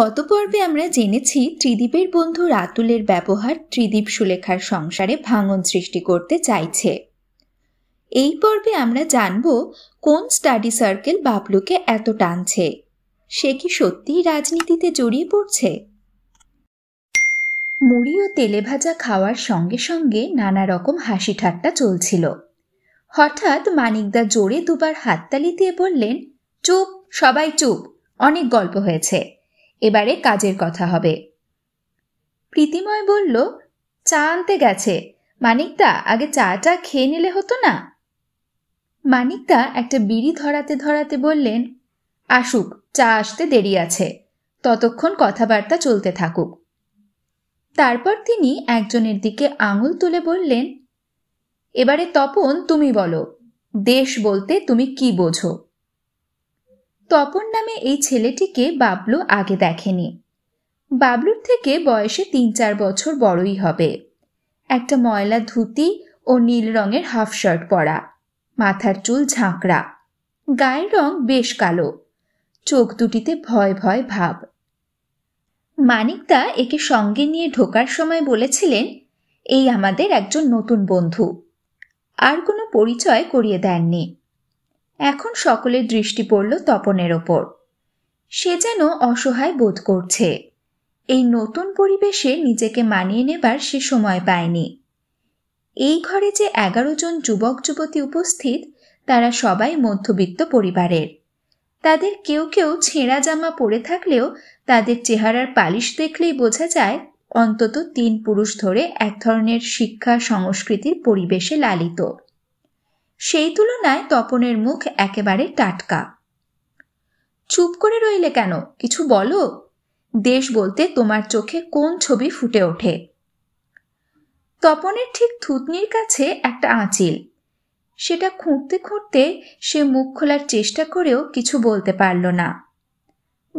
গত পর্বে আমরা জেনেছি ত্রিদীপের বন্ধু রাতুলের ব্যবহার ত্রিদীপ সুলেখার সংসারে ভাঙন সৃষ্টি করতে চাইছে এই পর্বে আমরা জানব কোন স্টাডি সার্কেল বাবলুকে এত টানছে সে কি সত্যিই রাজনীতিতে জড়িয়ে পড়ছে মুড়ি ও তেলে ভাজা খাওয়ার সঙ্গে সঙ্গে নানা রকম হাসি ঠাট্টা চলছিল হঠাৎ মানিকদা জোরে দুবার হাততালি দিয়ে বললেন চুপ সবাই চুপ অনেক গল্প হয়েছে এবারে কাজের কথা হবে প্রীতিময় বলল চা আনতে গেছে মানিকদা আগে চাটা খেয়ে নিলে হতো না মানিকদা একটা বিড়ি ধরাতে ধরাতে বললেন আসুক চা আসতে দেরি আছে ততক্ষণ কথাবার্তা চলতে থাকুক তারপর তিনি একজনের দিকে আঙুল তুলে বললেন এবারে তপন তুমি বলো দেশ বলতে তুমি কি বোঝো তপন নামে এই ছেলেটিকে বাবলু আগে দেখেনি বাবলুর থেকে বয়সে তিন চার বছর বড়ই হবে একটা ময়লা ধুতি ও নীল রঙের হাফ শার্ট পরা মাথার চুল ঝাঁকড়া গায়ের রং বেশ কালো চোখ দুটিতে ভয় ভয় ভাব মানিকদা একে সঙ্গে নিয়ে ঢোকার সময় বলেছিলেন এই আমাদের একজন নতুন বন্ধু আর কোনো পরিচয় করিয়ে দেননি এখন সকলের দৃষ্টি পড়ল তপনের ওপর সে যেন অসহায় বোধ করছে এই নতুন পরিবেশে নিজেকে মানিয়ে নেবার সে সময় পায়নি এই ঘরে যে এগারো জন যুবক যুবতী উপস্থিত তারা সবাই মধ্যবিত্ত পরিবারের তাদের কেউ কেউ ছেঁড়া জামা পরে থাকলেও তাদের চেহারার পালিশ দেখলেই বোঝা যায় অন্তত তিন পুরুষ ধরে এক ধরনের শিক্ষা সংস্কৃতির পরিবেশে লালিত সেই তুলনায় তপনের মুখ একেবারে টাটকা চুপ করে রইলে কেন কিছু বলো দেশ বলতে তোমার চোখে কোন ছবি ফুটে ওঠে তপনের ঠিক থুতনির কাছে একটা আঁচিল সেটা খুঁড়তে খুঁড়তে সে মুখ খোলার চেষ্টা করেও কিছু বলতে পারল না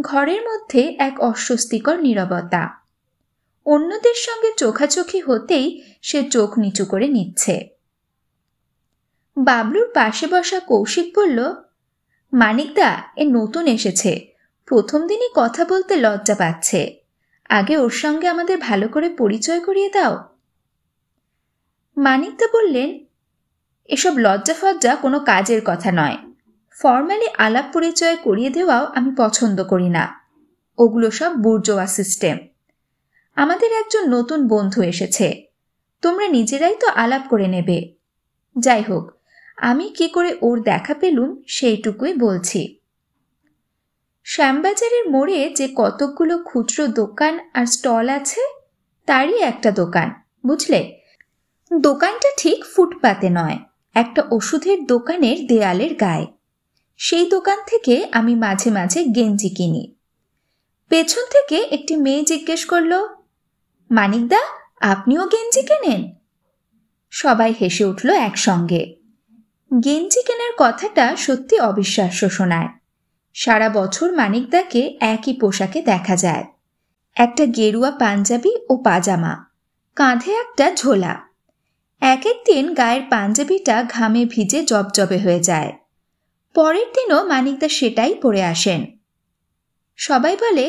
ঘরের মধ্যে এক অস্বস্তিকর নিরবতা অন্যদের সঙ্গে চোখাচোখি হতেই সে চোখ নিচু করে নিচ্ছে বাবলুর পাশে বসা কৌশিক বলল মানিকদা এ নতুন এসেছে প্রথম দিনই কথা বলতে লজ্জা পাচ্ছে আগে ওর সঙ্গে আমাদের ভালো করে পরিচয় করিয়ে দাও মানিকদা বললেন এসব লজ্জা ফজ্জা কোনো কাজের কথা নয় ফর্মালি আলাপ পরিচয় করিয়ে দেওয়াও আমি পছন্দ করি না ওগুলো সব বুর্জোয়া সিস্টেম আমাদের একজন নতুন বন্ধু এসেছে তোমরা নিজেরাই তো আলাপ করে নেবে যাই হোক আমি কি করে ওর দেখা পেলুম সেইটুকুই বলছি শ্যামবাজারের মোড়ে যে কতকগুলো খুচরো দোকান আর স্টল আছে তারই একটা দোকান বুঝলে দোকানটা ঠিক ফুটপাতে নয় একটা ওষুধের দোকানের দেয়ালের গায়ে সেই দোকান থেকে আমি মাঝে মাঝে গেঞ্জি কিনি পেছন থেকে একটি মেয়ে জিজ্ঞেস করল মানিকদা আপনিও গেঞ্জি কেনেন সবাই হেসে উঠল একসঙ্গে গেঞ্জি কেনার কথাটা সত্যি অবিশ্বাস্য শোনায় সারা বছর মানিকদাকে একই পোশাকে দেখা যায় একটা গেরুয়া পাঞ্জাবি ও পাজামা কাঁধে একটা ঝোলা এক একদিন গায়ের পাঞ্জাবিটা ঘামে ভিজে জবজবে হয়ে যায় পরের দিনও মানিকদা সেটাই পরে আসেন সবাই বলে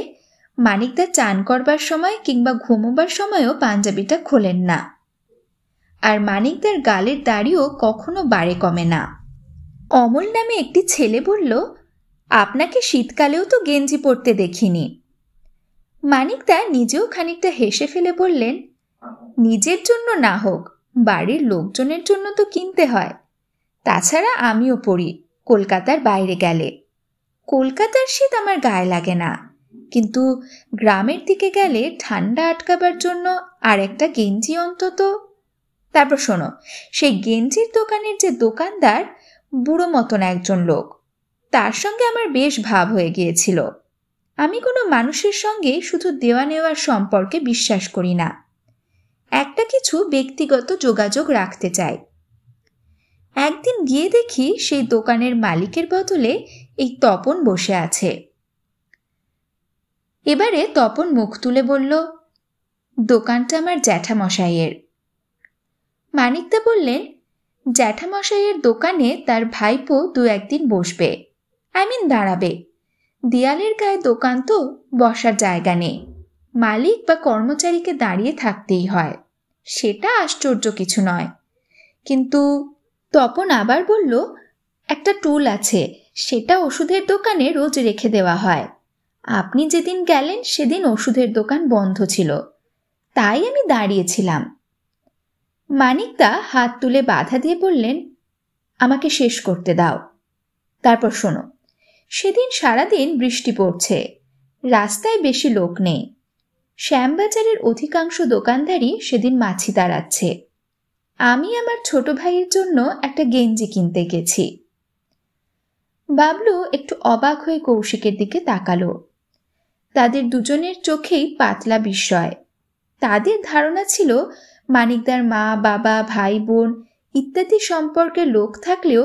মানিকদা চান করবার সময় কিংবা ঘুমোবার সময়ও পাঞ্জাবিটা খোলেন না আর মানিকদার গালের দাড়িও কখনো বাড়ে কমে না অমল নামে একটি ছেলে বলল আপনাকে শীতকালেও তো গেঞ্জি পরতে দেখিনি মানিকদা নিজেও খানিকটা হেসে ফেলে বললেন নিজের জন্য না হোক বাড়ির লোকজনের জন্য তো কিনতে হয় তাছাড়া আমিও পড়ি কলকাতার বাইরে গেলে কলকাতার শীত আমার গায়ে লাগে না কিন্তু গ্রামের দিকে গেলে ঠান্ডা আটকাবার জন্য আর একটা গেঞ্জি অন্তত তারপর শোনো সেই গেঞ্জির দোকানের যে দোকানদার বুড়ো মতন একজন লোক তার সঙ্গে আমার বেশ ভাব হয়ে গিয়েছিল আমি কোনো মানুষের সঙ্গে শুধু দেওয়া নেওয়ার সম্পর্কে বিশ্বাস করি না একটা কিছু ব্যক্তিগত যোগাযোগ রাখতে চাই একদিন গিয়ে দেখি সেই দোকানের মালিকের বদলে এই তপন বসে আছে এবারে তপন মুখ তুলে বলল দোকানটা আমার জ্যাঠামশাইয়ের মানিকদা বললেন জ্যাঠামশাইয়ের দোকানে তার ভাইপো দু একদিন বসবে আই মিন দাঁড়াবে দেয়ালের গায়ে দোকান তো বসার জায়গা নেই মালিক বা কর্মচারীকে দাঁড়িয়ে থাকতেই হয় সেটা আশ্চর্য কিছু নয় কিন্তু তপন আবার বলল একটা টুল আছে সেটা ওষুধের দোকানে রোজ রেখে দেওয়া হয় আপনি যেদিন গেলেন সেদিন ওষুধের দোকান বন্ধ ছিল তাই আমি দাঁড়িয়েছিলাম মানিকদা হাত তুলে বাধা দিয়ে বললেন আমাকে শেষ করতে দাও তারপর শোনো সেদিন সারাদিন বৃষ্টি পড়ছে রাস্তায় বেশি লোক নেই শ্যামবাজারের অধিকাংশ দোকানদারই সেদিন মাছি তাড়াচ্ছে আমি আমার ছোট ভাইয়ের জন্য একটা গেঞ্জি কিনতে গেছি বাবলু একটু অবাক হয়ে কৌশিকের দিকে তাকালো তাদের দুজনের চোখেই পাতলা বিস্ময় তাদের ধারণা ছিল মানিকদার মা বাবা ভাই বোন ইত্যাদি সম্পর্কে লোক থাকলেও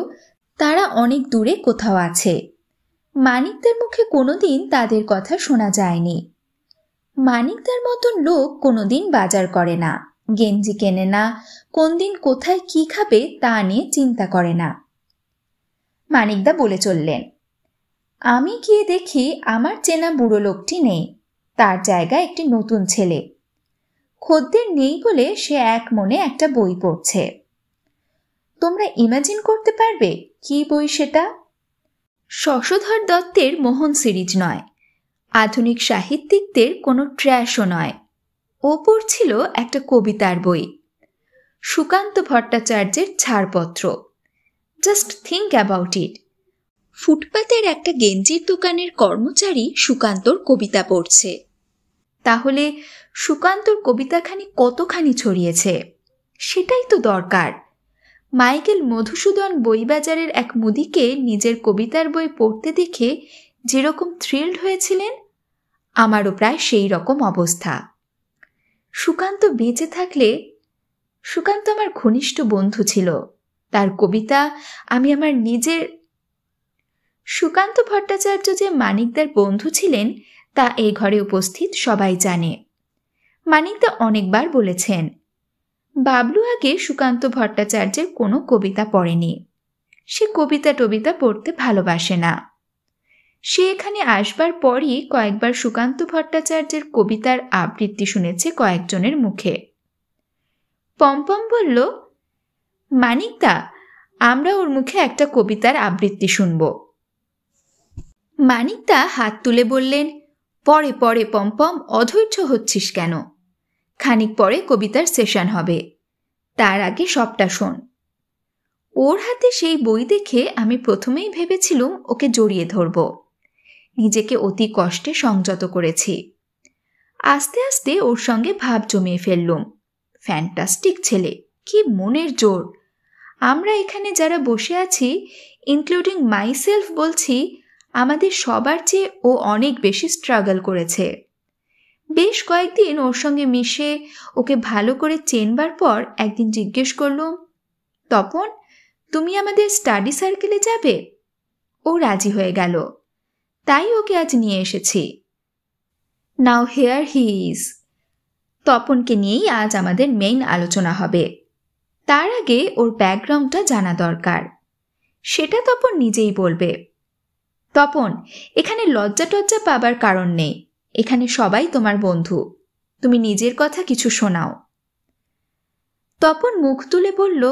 তারা অনেক দূরে কোথাও আছে মানিকদার মুখে কোনোদিন তাদের কথা শোনা যায়নি মানিকদার মতন লোক কোনোদিন বাজার করে না গেঞ্জি কেনে না কোন দিন কোথায় কি খাবে তা নিয়ে চিন্তা করে না মানিকদা বলে চললেন আমি গিয়ে দেখি আমার চেনা বুড়ো লোকটি নেই তার জায়গায় একটি নতুন ছেলে খদ্দের নেই বলে সে এক মনে একটা বই পড়ছে তোমরা ইমাজিন করতে পারবে কি বই সেটা শশধর দত্তের মোহন সিরিজ নয় আধুনিক সাহিত্যিকদের কোনো ট্র্যাশও নয় ও পড়ছিল একটা কবিতার বই সুকান্ত ভট্টাচার্যের ছাড়পত্র জাস্ট থিঙ্ক অ্যাবাউট ইট ফুটপাতের একটা গেঞ্জির দোকানের কর্মচারী সুকান্তর কবিতা পড়ছে তাহলে সুকান্তর কবিতাখানি কতখানি ছড়িয়েছে সেটাই তো দরকার মাইকেল মধুসূদন বইবাজারের এক মুদিকে নিজের কবিতার বই পড়তে দেখে যেরকম থ্রিল্ড হয়েছিলেন আমারও প্রায় সেই রকম অবস্থা সুকান্ত বেঁচে থাকলে সুকান্ত আমার ঘনিষ্ঠ বন্ধু ছিল তার কবিতা আমি আমার নিজের সুকান্ত ভট্টাচার্য যে মানিকদার বন্ধু ছিলেন তা এই ঘরে উপস্থিত সবাই জানে মানিকদা অনেকবার বলেছেন বাবলু আগে সুকান্ত ভট্টাচার্যের কোনো কবিতা পড়েনি সে কবিতা টবিতা পড়তে ভালোবাসে না সে এখানে আসবার পরই কয়েকবার সুকান্ত ভট্টাচার্যের কবিতার আবৃত্তি শুনেছে কয়েকজনের মুখে পম্পম বলল মানিকদা আমরা ওর মুখে একটা কবিতার আবৃত্তি শুনব মানিকদা হাত তুলে বললেন পরে পরে পম্পম অধৈর্য হচ্ছিস কেন খানিক পরে কবিতার সেশন হবে তার আগে সবটা শোন ওর হাতে সেই বই দেখে আমি প্রথমেই ভেবেছিলুম ওকে জড়িয়ে ধরব নিজেকে অতি কষ্টে সংযত করেছি আস্তে আস্তে ওর সঙ্গে ভাব জমিয়ে ফেললুম ফ্যান্টাস্টিক ছেলে কি মনের জোর আমরা এখানে যারা বসে আছি ইনক্লুডিং মাইসেলফ বলছি আমাদের সবার চেয়ে ও অনেক বেশি স্ট্রাগল করেছে বেশ কয়েকদিন ওর সঙ্গে মিশে ওকে ভালো করে চেনবার পর একদিন জিজ্ঞেস করলুম তপন তুমি আমাদের স্টাডি সার্কেলে যাবে ও রাজি হয়ে গেল তাই ওকে আজ নিয়ে এসেছি নাও হেয়ার হি ইজ তপনকে নিয়েই আজ আমাদের মেইন আলোচনা হবে তার আগে ওর ব্যাকগ্রাউন্ডটা জানা দরকার সেটা তপন নিজেই বলবে তপন এখানে লজ্জা টজ্জা পাবার কারণ নেই এখানে সবাই তোমার বন্ধু তুমি নিজের কথা কিছু শোনাও তপন মুখ তুলে বলল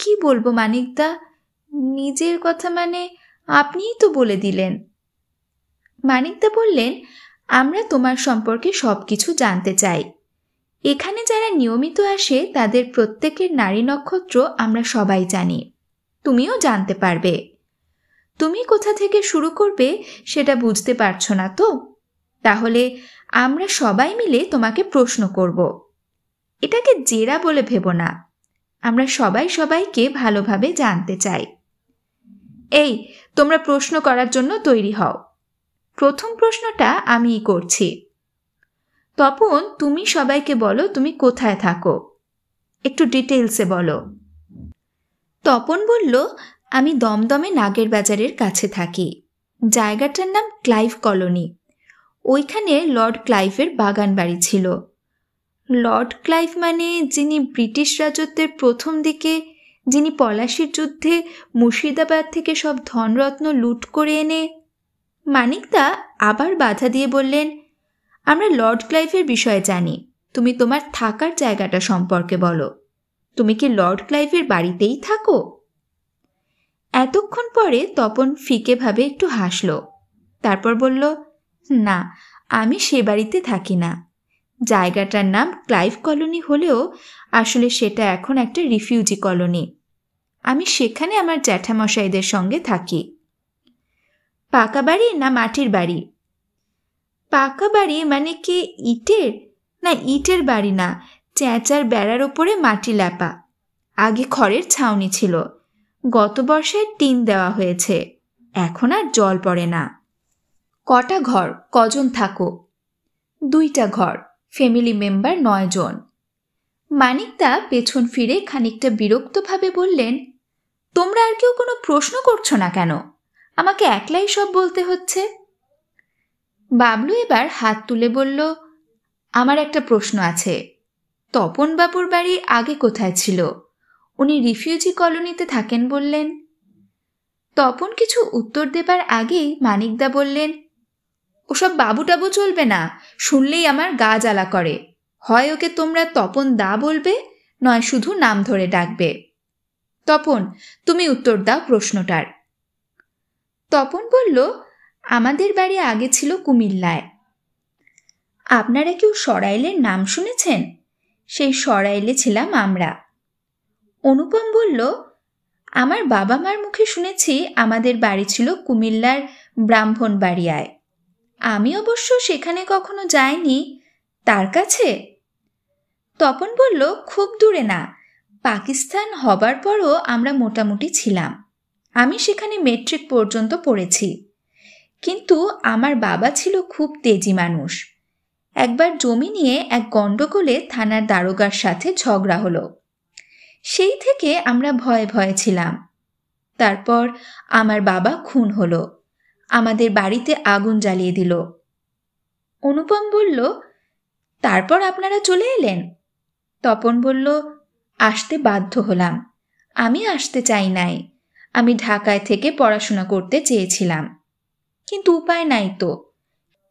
কি বলবো মানিকদা নিজের কথা মানে আপনিই তো বলে দিলেন মানিকদা বললেন আমরা তোমার সম্পর্কে সব কিছু জানতে চাই এখানে যারা নিয়মিত আসে তাদের প্রত্যেকের নারী নক্ষত্র আমরা সবাই জানি তুমিও জানতে পারবে তুমি কোথা থেকে শুরু করবে সেটা বুঝতে পারছো না তো তাহলে আমরা সবাই মিলে তোমাকে প্রশ্ন করব এটাকে জেরা বলে ভেব না আমরা সবাই সবাইকে ভালোভাবে জানতে চাই এই তোমরা প্রশ্ন করার জন্য তৈরি হও প্রথম প্রশ্নটা আমিই করছি তপন তুমি সবাইকে বলো তুমি কোথায় থাকো একটু ডিটেলসে বলো তপন বলল আমি দমদমে নাগের বাজারের কাছে থাকি জায়গাটার নাম ক্লাইভ কলোনি ওইখানে লর্ড ক্লাইভের বাগান বাড়ি ছিল লর্ড ক্লাইভ মানে যিনি ব্রিটিশ রাজত্বের প্রথম দিকে যিনি পলাশির যুদ্ধে মুর্শিদাবাদ থেকে সব ধনরত্ন লুট করে এনে মানিকদা আবার বাধা দিয়ে বললেন আমরা লর্ড ক্লাইভের বিষয়ে জানি তুমি তোমার থাকার জায়গাটা সম্পর্কে বলো তুমি কি লর্ড ক্লাইভের বাড়িতেই থাকো এতক্ষণ পরে তপন ফিকেভাবে একটু হাসল তারপর বলল না আমি সে বাড়িতে থাকি না জায়গাটার নাম ক্লাইভ কলোনি হলেও আসলে সেটা এখন একটা রিফিউজি কলোনি আমি সেখানে আমার জ্যাঠামশাইদের সঙ্গে থাকি পাকা বাড়ি না মাটির বাড়ি পাকা বাড়ি মানে কি ইটের না ইটের বাড়ি না চেঁচার বেড়ার ওপরে মাটি ল্যাপা আগে খড়ের ছাউনি ছিল গত বর্ষে টিন দেওয়া হয়েছে এখন আর জল পড়ে না কটা ঘর কজন থাকো দুইটা ঘর ফ্যামিলি মেম্বার নয়জন মানিকদা পেছন ফিরে খানিকটা বিরক্তভাবে বললেন তোমরা আর কেউ কোনো প্রশ্ন করছো না কেন আমাকে একলাই সব বলতে হচ্ছে বাবলু এবার হাত তুলে বলল আমার একটা প্রশ্ন আছে তপনবাবুর বাড়ি আগে কোথায় ছিল উনি রিফিউজি কলোনিতে থাকেন বললেন তপন কিছু উত্তর দেবার আগেই মানিকদা বললেন ওসব বাবুটাবু চলবে না শুনলেই আমার গা জ্বালা করে হয় ওকে তোমরা তপন দা বলবে নয় শুধু নাম ধরে ডাকবে তপন তুমি উত্তর দাও প্রশ্নটার তপন বলল আমাদের বাড়ি আগে ছিল কুমিল্লায় আপনারা কেউ সরাইলের নাম শুনেছেন সেই সরাইলে ছিলাম আমরা অনুপম বলল আমার বাবা মার মুখে শুনেছি আমাদের বাড়ি ছিল কুমিল্লার ব্রাহ্মণবাড়িয়ায় আমি অবশ্য সেখানে কখনো যাইনি তার কাছে তপন বলল খুব দূরে না পাকিস্তান হবার পরও আমরা মোটামুটি ছিলাম আমি সেখানে মেট্রিক পর্যন্ত পড়েছি কিন্তু আমার বাবা ছিল খুব তেজি মানুষ একবার জমি নিয়ে এক গণ্ডগোলে থানার দারোগার সাথে ঝগড়া হলো সেই থেকে আমরা ভয়ে ভয়ে ছিলাম তারপর আমার বাবা খুন হলো আমাদের বাড়িতে আগুন জ্বালিয়ে দিল অনুপম বলল তারপর আপনারা চলে এলেন তপন বলল আসতে বাধ্য হলাম আমি আসতে চাই নাই আমি ঢাকায় থেকে পড়াশোনা করতে চেয়েছিলাম কিন্তু উপায় নাই তো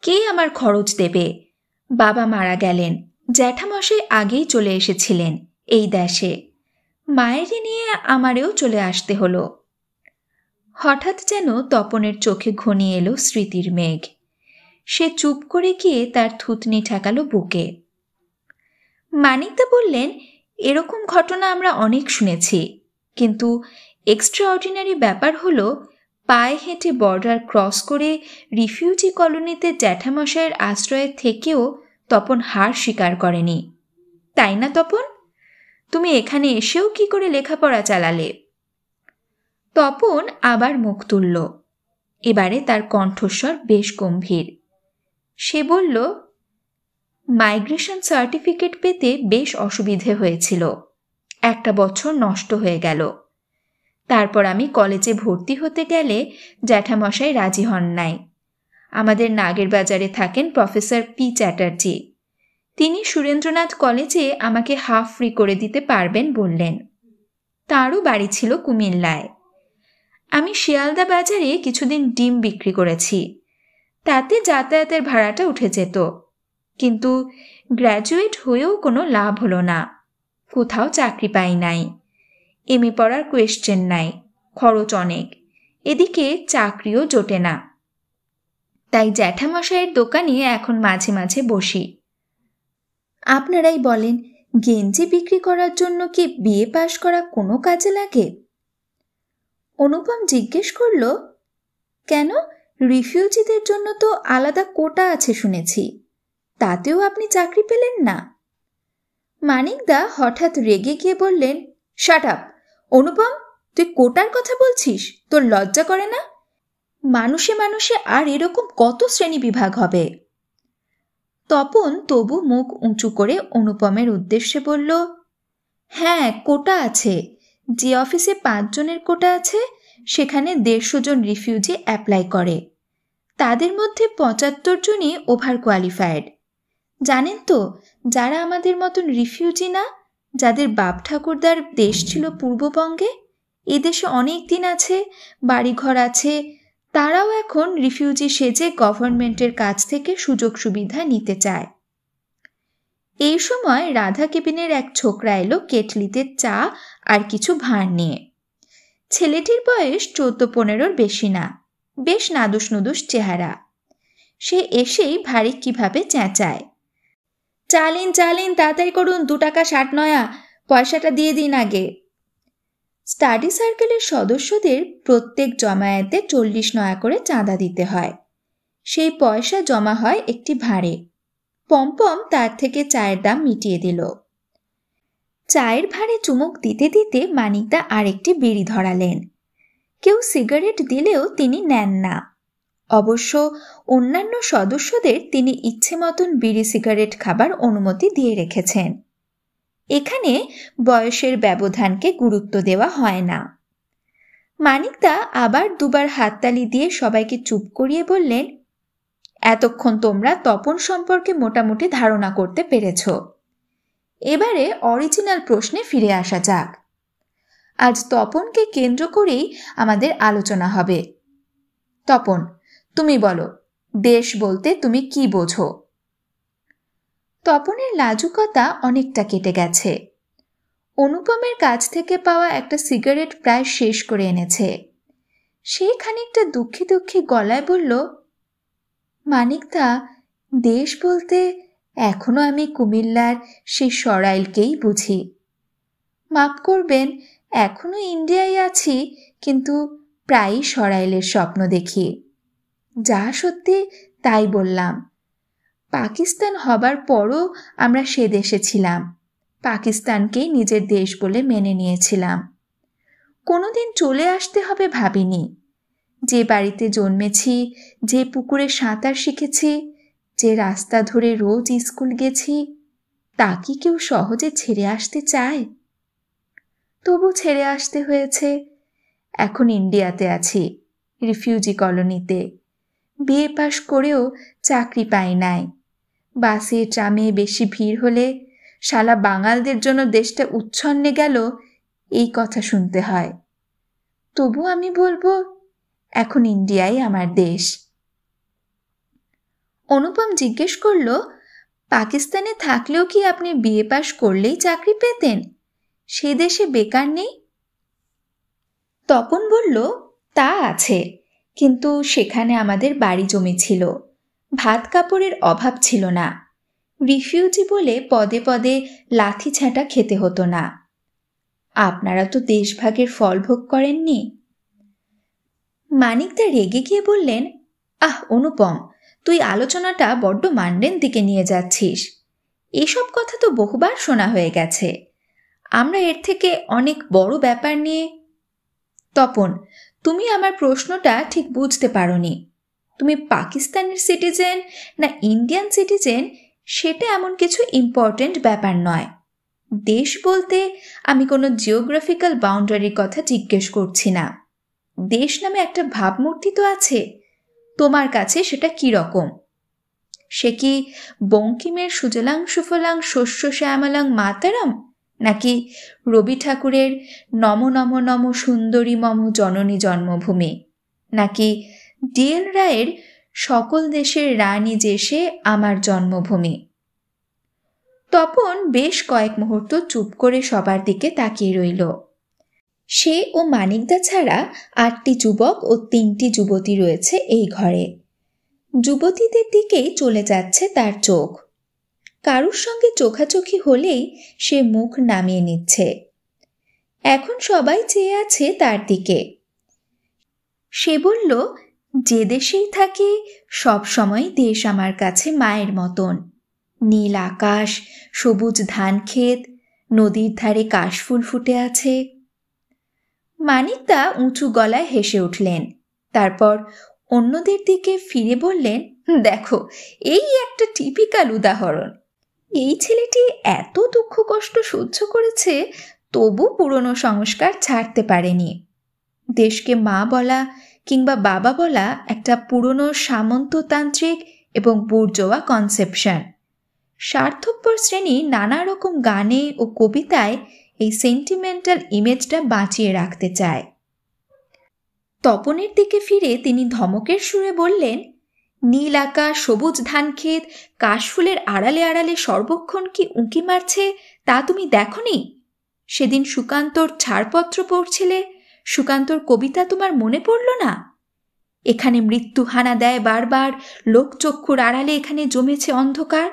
কে আমার খরচ দেবে বাবা মারা গেলেন জ্যাঠামশাই আগেই চলে এসেছিলেন এই দেশে মায়ের নিয়ে আমারেও চলে আসতে হলো হঠাৎ যেন তপনের চোখে ঘনিয়ে এলো স্মৃতির মেঘ সে চুপ করে গিয়ে তার থুতনি ঠেকালো বুকে মানিকদা বললেন এরকম ঘটনা আমরা অনেক শুনেছি কিন্তু এক্সট্রা অর্ডিনারি ব্যাপার হলো পায়ে হেঁটে বর্ডার ক্রস করে রিফিউজি কলোনিতে জ্যাঠামশাইয়ের আশ্রয়ে থেকেও তপন হার স্বীকার করেনি তাই না তপন তুমি এখানে এসেও কি করে লেখাপড়া চালালে তপন আবার মুখ তুলল এবারে তার কণ্ঠস্বর বেশ গম্ভীর সে বলল মাইগ্রেশন সার্টিফিকেট পেতে বেশ অসুবিধে হয়েছিল একটা বছর নষ্ট হয়ে গেল তারপর আমি কলেজে ভর্তি হতে গেলে জ্যাঠামশাই রাজি হন নাই আমাদের নাগের বাজারে থাকেন প্রফেসর পি চ্যাটার্জি তিনি সুরেন্দ্রনাথ কলেজে আমাকে হাফ ফ্রি করে দিতে পারবেন বললেন তারও বাড়ি ছিল কুমিল্লায় আমি শিয়ালদা বাজারে কিছুদিন ডিম বিক্রি করেছি তাতে যাতায়াতের ভাড়াটা উঠে যেত কিন্তু গ্র্যাজুয়েট হয়েও কোনো লাভ হলো না কোথাও চাকরি পাই নাই এমএ পড়ার কোয়েশ্চেন নাই খরচ অনেক এদিকে চাকরিও জোটে না তাই জ্যাঠামশাইয়ের দোকানে এখন মাঝে মাঝে বসি আপনারাই বলেন গেঞ্জি বিক্রি করার জন্য কি বিয়ে পাশ করা কোনো কাজে লাগে অনুপম জিজ্ঞেস করল কেন রিফিউজিদের জন্য তো আলাদা কোটা আছে শুনেছি তাতেও আপনি চাকরি পেলেন না মানিকদা হঠাৎ রেগে গিয়ে বললেন শাট আপ অনুপম তুই কোটার কথা বলছিস তোর লজ্জা করে না মানুষে মানুষে আর এরকম কত শ্রেণী বিভাগ হবে তপন তবু মুখ উঁচু করে অনুপমের উদ্দেশ্যে বলল হ্যাঁ কোটা আছে যে অফিসে পাঁচজনের কোটা আছে সেখানে দেড়শো জন রিফিউজি অ্যাপ্লাই করে তাদের মধ্যে পঁচাত্তর জনই ওভার কোয়ালিফায়েড জানেন তো যারা আমাদের মতন রিফিউজি না যাদের বাপ ঠাকুরদার দেশ ছিল পূর্ববঙ্গে এদেশে অনেক দিন আছে বাড়িঘর আছে তারাও এখন রিফিউজি সেজে গভর্নমেন্টের কাছ থেকে সুযোগ সুবিধা নিতে চায় এই সময় রাধা কেবিনের এক ছোকরা এলো কেটলিতে চা আর কিছু ভাঁড় নিয়ে ছেলেটির বয়স চোদ্দ পনেরোর বেশি না বেশ নাদুস নুদুস চেহারা সে এসেই ভারী কিভাবে চেঁচায় চালিন চালিন তাড়াতাড়ি করুন দু টাকা ষাট নয়া পয়সাটা দিয়ে দিন আগে স্টাডি সার্কেলের সদস্যদের প্রত্যেক জমায়েতে চল্লিশ নয়া করে চাঁদা দিতে হয় সেই পয়সা জমা হয় একটি ভাড়ে পম্পম তার থেকে চায়ের দাম মিটিয়ে দিল চায়ের ভারে চুমুক দিতে দিতে মানিকদা আরেকটি বিড়ি ধরালেন কেউ সিগারেট দিলেও তিনি নেন না অবশ্য অন্যান্য সদস্যদের তিনি ইচ্ছে মতন বিড়ি সিগারেট খাবার অনুমতি দিয়ে রেখেছেন এখানে বয়সের ব্যবধানকে গুরুত্ব দেওয়া হয় না মানিকদা আবার দুবার হাততালি দিয়ে সবাইকে চুপ করিয়ে বললেন এতক্ষণ তোমরা তপন সম্পর্কে মোটামুটি ধারণা করতে পেরেছ এবারে অরিজিনাল প্রশ্নে ফিরে আসা যাক আজ তপনকে কেন্দ্র করেই আমাদের আলোচনা হবে তপন তুমি বলো দেশ বলতে তুমি কি বোঝো তপনের লাজুকতা অনেকটা কেটে গেছে অনুপমের কাছ থেকে পাওয়া একটা সিগারেট প্রায় শেষ করে এনেছে সে খানিকটা দুঃখী দুঃখী গলায় বলল মানিকদা দেশ বলতে এখনো আমি কুমিল্লার সেই সরাইলকেই বুঝি মাপ করবেন এখনো ইন্ডিয়ায় আছি কিন্তু প্রায়ই সরাইলের স্বপ্ন দেখি যা সত্যি তাই বললাম পাকিস্তান হবার পরও আমরা সে দেশে ছিলাম পাকিস্তানকে নিজের দেশ বলে মেনে নিয়েছিলাম কোনোদিন চলে আসতে হবে ভাবিনি যে বাড়িতে জন্মেছি যে পুকুরে সাঁতার শিখেছি যে রাস্তা ধরে রোজ স্কুল গেছি তা কি কেউ সহজে ছেড়ে আসতে চায় তবু ছেড়ে আসতে হয়েছে এখন ইন্ডিয়াতে আছি রিফিউজি কলোনিতে বিএ পাশ করেও চাকরি পাই নাই বাসে ট্রামে বেশি ভিড় হলে শালা বাঙালদের জন্য দেশটা উচ্ছন্নে গেল এই কথা শুনতে হয় তবু আমি বলবো এখন ইন্ডিয়াই আমার দেশ অনুপম জিজ্ঞেস করল পাকিস্তানে থাকলেও কি আপনি বিএ পাশ করলেই চাকরি পেতেন সে দেশে বেকার নেই তপন বলল তা আছে কিন্তু সেখানে আমাদের বাড়ি জমি ছিল ভাত কাপড়ের অভাব ছিল না রিফিউজি বলে পদে পদে লাথি ছাটা খেতে হতো না আপনারা তো দেশভাগের ফল ভোগ করেননি মানিকদা রেগে গিয়ে বললেন আহ অনুপম তুই আলোচনাটা বড্ড মান্ডেন দিকে নিয়ে যাচ্ছিস এসব কথা তো বহুবার শোনা হয়ে গেছে আমরা এর থেকে অনেক বড় ব্যাপার নিয়ে তপন তুমি আমার প্রশ্নটা ঠিক বুঝতে পারোনি তুমি পাকিস্তানের সিটিজেন না ইন্ডিয়ান সিটিজেন সেটা এমন কিছু ইম্পর্টেন্ট ব্যাপার নয় দেশ বলতে আমি কোনো জিওগ্রাফিক্যাল বাউন্ডারির কথা জিজ্ঞেস করছি না দেশ নামে একটা ভাবমূর্তি তো আছে তোমার কাছে সেটা কি রকম সে কি বঙ্কিমের সুজলাং সুফলাং শস্য শ্যামলাং মাতারাম নাকি রবি ঠাকুরের নম নম নম সুন্দরী মম জননী জন্মভূমি নাকি ডিএল রায়ের সকল দেশের রানী সে আমার জন্মভূমি তপন বেশ কয়েক মুহূর্ত চুপ করে সবার দিকে তাকিয়ে রইল সে ও মানিকদা ছাড়া আটটি যুবক ও তিনটি যুবতী রয়েছে এই ঘরে যুবতীদের দিকেই চলে যাচ্ছে তার চোখ কারুর সঙ্গে চোখাচোখি হলেই সে মুখ নামিয়ে নিচ্ছে এখন সবাই চেয়ে আছে তার দিকে সে বলল যে দেশেই থাকে সব সময় দেশ আমার কাছে মায়ের মতন নীল আকাশ সবুজ ধান ক্ষেত নদীর ধারে কাশফুল ফুটে আছে মানিকদা উঁচু গলায় হেসে উঠলেন তারপর অন্যদের দিকে ফিরে বললেন দেখো এই একটা টিপিক্যাল উদাহরণ এই ছেলেটি এত দুঃখ কষ্ট সহ্য করেছে তবু পুরনো সংস্কার ছাড়তে পারেনি দেশকে মা বলা কিংবা বাবা বলা একটা পুরনো সামন্ততান্ত্রিক এবং বুর্জোয়া কনসেপশন স্বার্থপর শ্রেণী নানা রকম গানে ও কবিতায় এই সেন্টিমেন্টাল ইমেজটা বাঁচিয়ে রাখতে চায় তপনের দিকে ফিরে তিনি ধমকের সুরে বললেন নীল আকাশ সবুজ ধান ক্ষেত কাশফুলের আড়ালে আড়ালে সর্বক্ষণ কি উঁকি মারছে তা তুমি দেখনি সেদিন সুকান্তর ছাড়পত্র পড়ছিলে সুকান্তর কবিতা তোমার মনে পড়ল না এখানে মৃত্যু হানা দেয় বারবার লোকচক্ষুর আড়ালে এখানে জমেছে অন্ধকার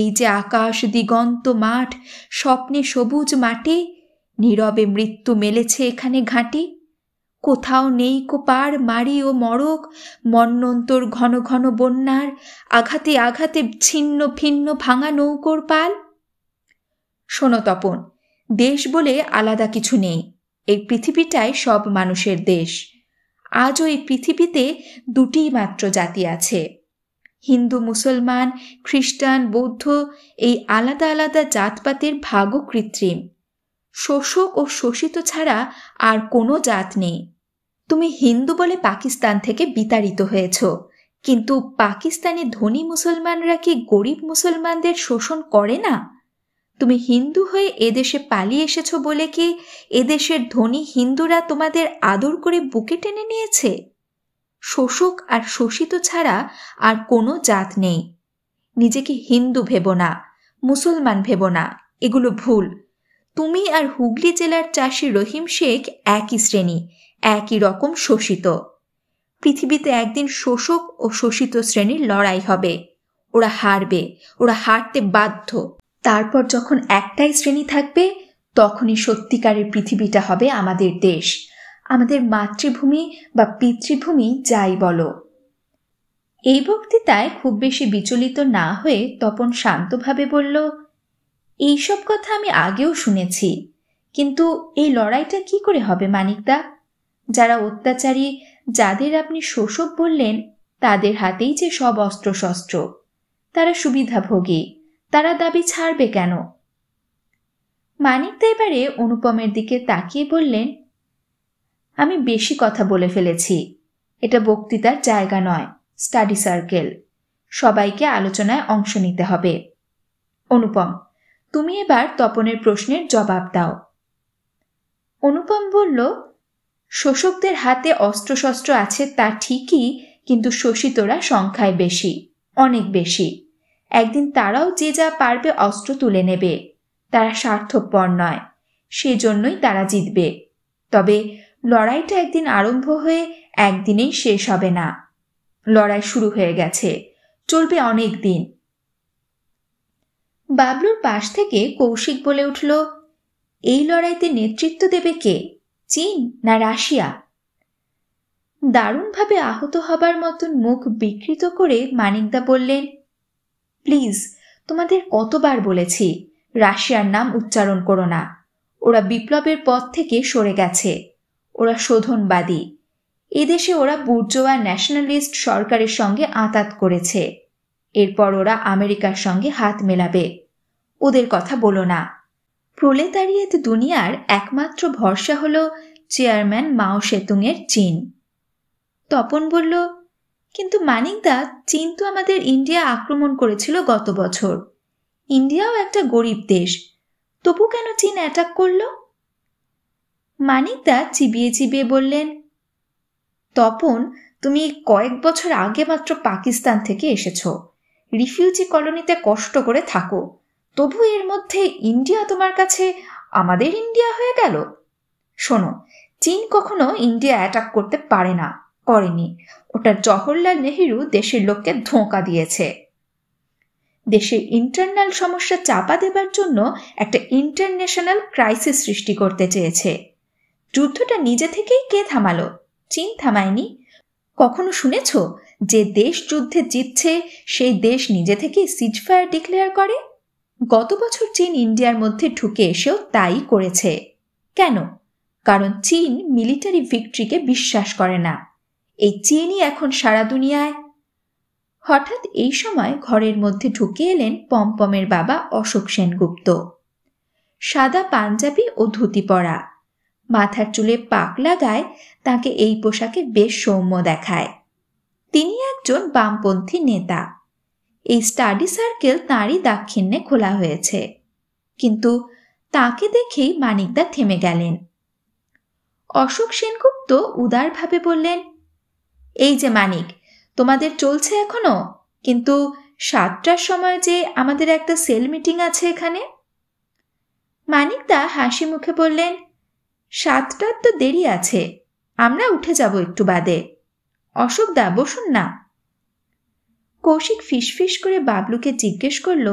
এই যে আকাশ দিগন্ত মাঠ স্বপ্নে সবুজ মাটি নীরবে মৃত্যু মেলেছে এখানে ঘাঁটি কোথাও নেই কোপার মারি ও মরক মন্নন্তর ঘন ঘন বন্যার আঘাতে আঘাতে ছিন্ন ভিন্ন ভাঙা নৌকোর পাল শোনো তপন দেশ বলে আলাদা কিছু নেই এই পৃথিবীটাই সব মানুষের দেশ আজও এই পৃথিবীতে দুটি মাত্র জাতি আছে হিন্দু মুসলমান খ্রিস্টান বৌদ্ধ এই আলাদা আলাদা জাতপাতের ভাগও কৃত্রিম শোষক ও শোষিত ছাড়া আর কোনো জাত নেই তুমি হিন্দু বলে পাকিস্তান থেকে বিতাড়িত হয়েছ কিন্তু পাকিস্তানি ধনী মুসলমানরা কি গরিব মুসলমানদের শোষণ করে না তুমি হিন্দু হয়ে এদেশে পালিয়ে এসেছো বলে কি এদেশের ধনী হিন্দুরা তোমাদের আদর করে বুকে টেনে নিয়েছে শোষক আর শোষিত ছাড়া আর কোনো জাত নেই নিজেকে হিন্দু ভেব না মুসলমান ভেব না এগুলো ভুল তুমি আর হুগলি জেলার চাষি রহিম শেখ একই শ্রেণী একই রকম শোষিত পৃথিবীতে একদিন শোষক ও শোষিত শ্রেণীর লড়াই হবে ওরা হারবে ওরা হারতে বাধ্য তারপর যখন একটাই শ্রেণী থাকবে তখনই সত্যিকারের পৃথিবীটা হবে আমাদের দেশ আমাদের মাতৃভূমি বা পিতৃভূমি যাই বলো এই বক্তৃতায় খুব বেশি বিচলিত না হয়ে তপন শান্তভাবে বলল এইসব কথা আমি আগেও শুনেছি কিন্তু এই লড়াইটা কি করে হবে মানিকদা যারা অত্যাচারী যাদের আপনি শোষক বললেন তাদের হাতেই যে সব অস্ত্রশস্ত্র তারা সুবিধাভোগী তারা দাবি ছাড়বে কেন মানিকদা এবারে অনুপমের দিকে তাকিয়ে বললেন আমি বেশি কথা বলে ফেলেছি এটা বক্তৃতার জায়গা নয় স্টাডি সার্কেল সবাইকে আলোচনায় অংশ নিতে হবে অনুপম তুমি এবার তপনের প্রশ্নের জবাব দাও অনুপম বলল শোষকদের হাতে অস্ত্রশস্ত্র আছে তা ঠিকই কিন্তু শোষিতরা সংখ্যায় বেশি অনেক বেশি একদিন তারাও যে যা পারবে অস্ত্র তুলে নেবে তারা স্বার্থপর নয় সেজন্যই তারা জিতবে তবে লড়াইটা একদিন আরম্ভ হয়ে একদিনেই শেষ হবে না লড়াই শুরু হয়ে গেছে চলবে অনেক দিন বাবলুর পাশ থেকে কৌশিক বলে উঠল এই লড়াইতে নেতৃত্ব দেবে কে চীন না রাশিয়া দারুণভাবে আহত হবার মতন মুখ বিকৃত করে মানিকদা বললেন প্লিজ তোমাদের কতবার বলেছি রাশিয়ার নাম উচ্চারণ করো না ওরা বিপ্লবের পথ থেকে সরে গেছে ওরা শোধনবাদী এদেশে ওরা বুর্জোয়া ন্যাশনালিস্ট সরকারের সঙ্গে আঁতাত করেছে এরপর ওরা আমেরিকার সঙ্গে হাত মেলাবে ওদের কথা বলো না প্রলেতারিয়েত দুনিয়ার একমাত্র ভরসা হল চেয়ারম্যান মাও সেতুংয়ের চীন তপন বলল কিন্তু মানিকদা চীন তো আমাদের ইন্ডিয়া আক্রমণ করেছিল গত বছর ইন্ডিয়াও একটা গরিব দেশ তবু কেন চীন অ্যাটাক করলো মানিকদা চিবিয়ে চিবিয়ে বললেন তপন তুমি কয়েক বছর আগে মাত্র পাকিস্তান থেকে এসেছো রিফিউজি কলোনিতে কষ্ট করে থাকো তবু এর মধ্যে ইন্ডিয়া তোমার কাছে আমাদের ইন্ডিয়া হয়ে গেল শোনো চীন কখনো ইন্ডিয়া অ্যাটাক করতে পারে না করেনি ওটা জওহরলাল নেহেরু দেশের লোককে ধোঁকা দিয়েছে দেশের ইন্টারনাল সমস্যা চাপা দেবার জন্য একটা ইন্টারন্যাশনাল ক্রাইসিস সৃষ্টি করতে চেয়েছে যুদ্ধটা নিজে থেকেই কে থামালো চীন থামায়নি কখনো শুনেছ যে দেশ যুদ্ধে জিতছে সেই দেশ নিজে থেকে সিজফায়ার ডিক্লেয়ার করে গত বছর চীন ইন্ডিয়ার মধ্যে ঢুকে এসেও তাই করেছে কেন কারণ চীন মিলিটারি ভিক্টরিকে বিশ্বাস করে না এই চীনই এখন সারা দুনিয়ায় হঠাৎ এই সময় ঘরের মধ্যে ঢুকে এলেন পমপমের বাবা অশোক সেনগুপ্ত সাদা পাঞ্জাবি ও ধুতি পরা মাথার চুলে পাক লাগায় তাকে এই পোশাকে বেশ সৌম্য দেখায় তিনি একজন বামপন্থী নেতা এই স্টাডি সার্কেল তাঁরই দাক্ষিণ্যে খোলা হয়েছে কিন্তু তাকে দেখেই মানিকদা থেমে গেলেন অশোক সেনগুপ্ত উদারভাবে বললেন এই যে মানিক তোমাদের চলছে এখনো কিন্তু সাতটার সময় যে আমাদের একটা সেল মিটিং আছে এখানে মানিকদা হাসি মুখে বললেন সাতটার তো দেরি আছে আমরা উঠে যাব একটু বাদে অশোক দা বসুন না কৌশিক ফিসফিস করে বাবলুকে জিজ্ঞেস করল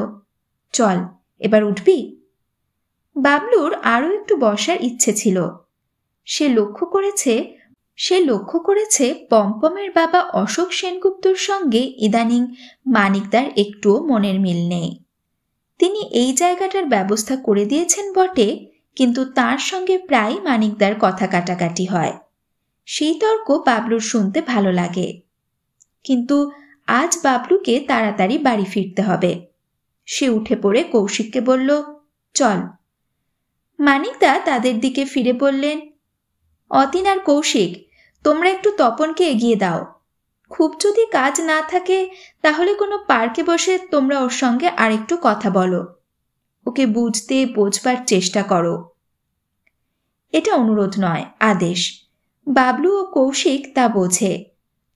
চল এবার উঠবি বাবলুর আরও একটু বসার ইচ্ছে ছিল সে লক্ষ্য করেছে সে লক্ষ্য করেছে পম্পমের বাবা অশোক সেনগুপ্তর সঙ্গে ইদানিং মানিকদার একটুও মনের মিল নেই তিনি এই জায়গাটার ব্যবস্থা করে দিয়েছেন বটে কিন্তু তার সঙ্গে প্রায় মানিকদার কথা কাটাকাটি হয় সেই তর্ক বাবলুর শুনতে ভালো লাগে কিন্তু আজ বাবলুকে তাড়াতাড়ি বাড়ি ফিরতে হবে সে উঠে পড়ে কৌশিককে বলল চল মানিকদা তাদের দিকে ফিরে বললেন অতীন আর কৌশিক তোমরা একটু তপনকে এগিয়ে দাও খুব যদি কাজ না থাকে তাহলে কোনো পার্কে বসে তোমরা ওর সঙ্গে আরেকটু কথা বলো ওকে বুঝতে বোঝবার চেষ্টা করো এটা অনুরোধ নয় আদেশ বাবলু ও কৌশিক তা বোঝে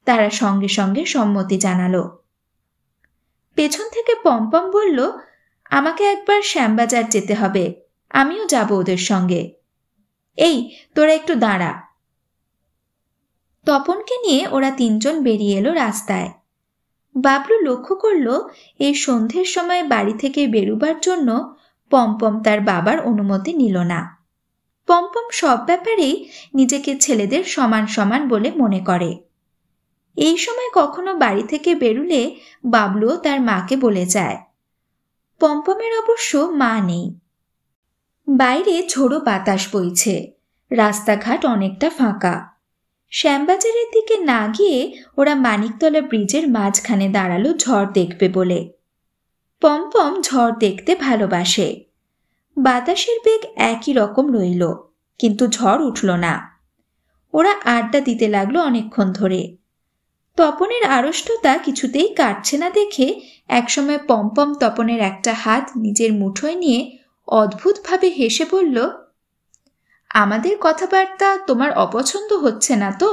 তারা সঙ্গে সঙ্গে সম্মতি জানালো পেছন থেকে পম্পম বলল আমাকে একবার শ্যামবাজার যেতে হবে আমিও যাব ওদের সঙ্গে এই তোরা একটু দাঁড়া তপনকে নিয়ে ওরা তিনজন বেরিয়ে এলো রাস্তায় বাবলু লক্ষ্য করল এই সন্ধ্যের সময় বাড়ি থেকে বেরুবার জন্য পম্পম তার বাবার অনুমতি নিল না পম্পম সব ব্যাপারেই নিজেকে ছেলেদের সমান সমান বলে মনে করে এই সময় কখনো বাড়ি থেকে বেরুলে বাবলুও তার মাকে বলে যায় পম্পমের অবশ্য মা নেই বাইরে ঝোড়ো বাতাস বইছে রাস্তাঘাট অনেকটা ফাঁকা শ্যামবাজারের দিকে না গিয়ে ওরা মানিকতলা ব্রিজের মাঝখানে দাঁড়ালো ঝড় দেখবে বলে পম্পম ঝড় দেখতে ভালোবাসে বাতাসের বেগ একই রকম রইল কিন্তু ঝড় উঠল না ওরা আড্ডা দিতে লাগলো অনেকক্ষণ ধরে তপনের আড়ষ্টতা কিছুতেই কাটছে না দেখে একসময় পম্পম তপনের একটা হাত নিজের মুঠোয় নিয়ে অদ্ভুতভাবে হেসে পড়ল আমাদের কথাবার্তা তোমার অপছন্দ হচ্ছে না তো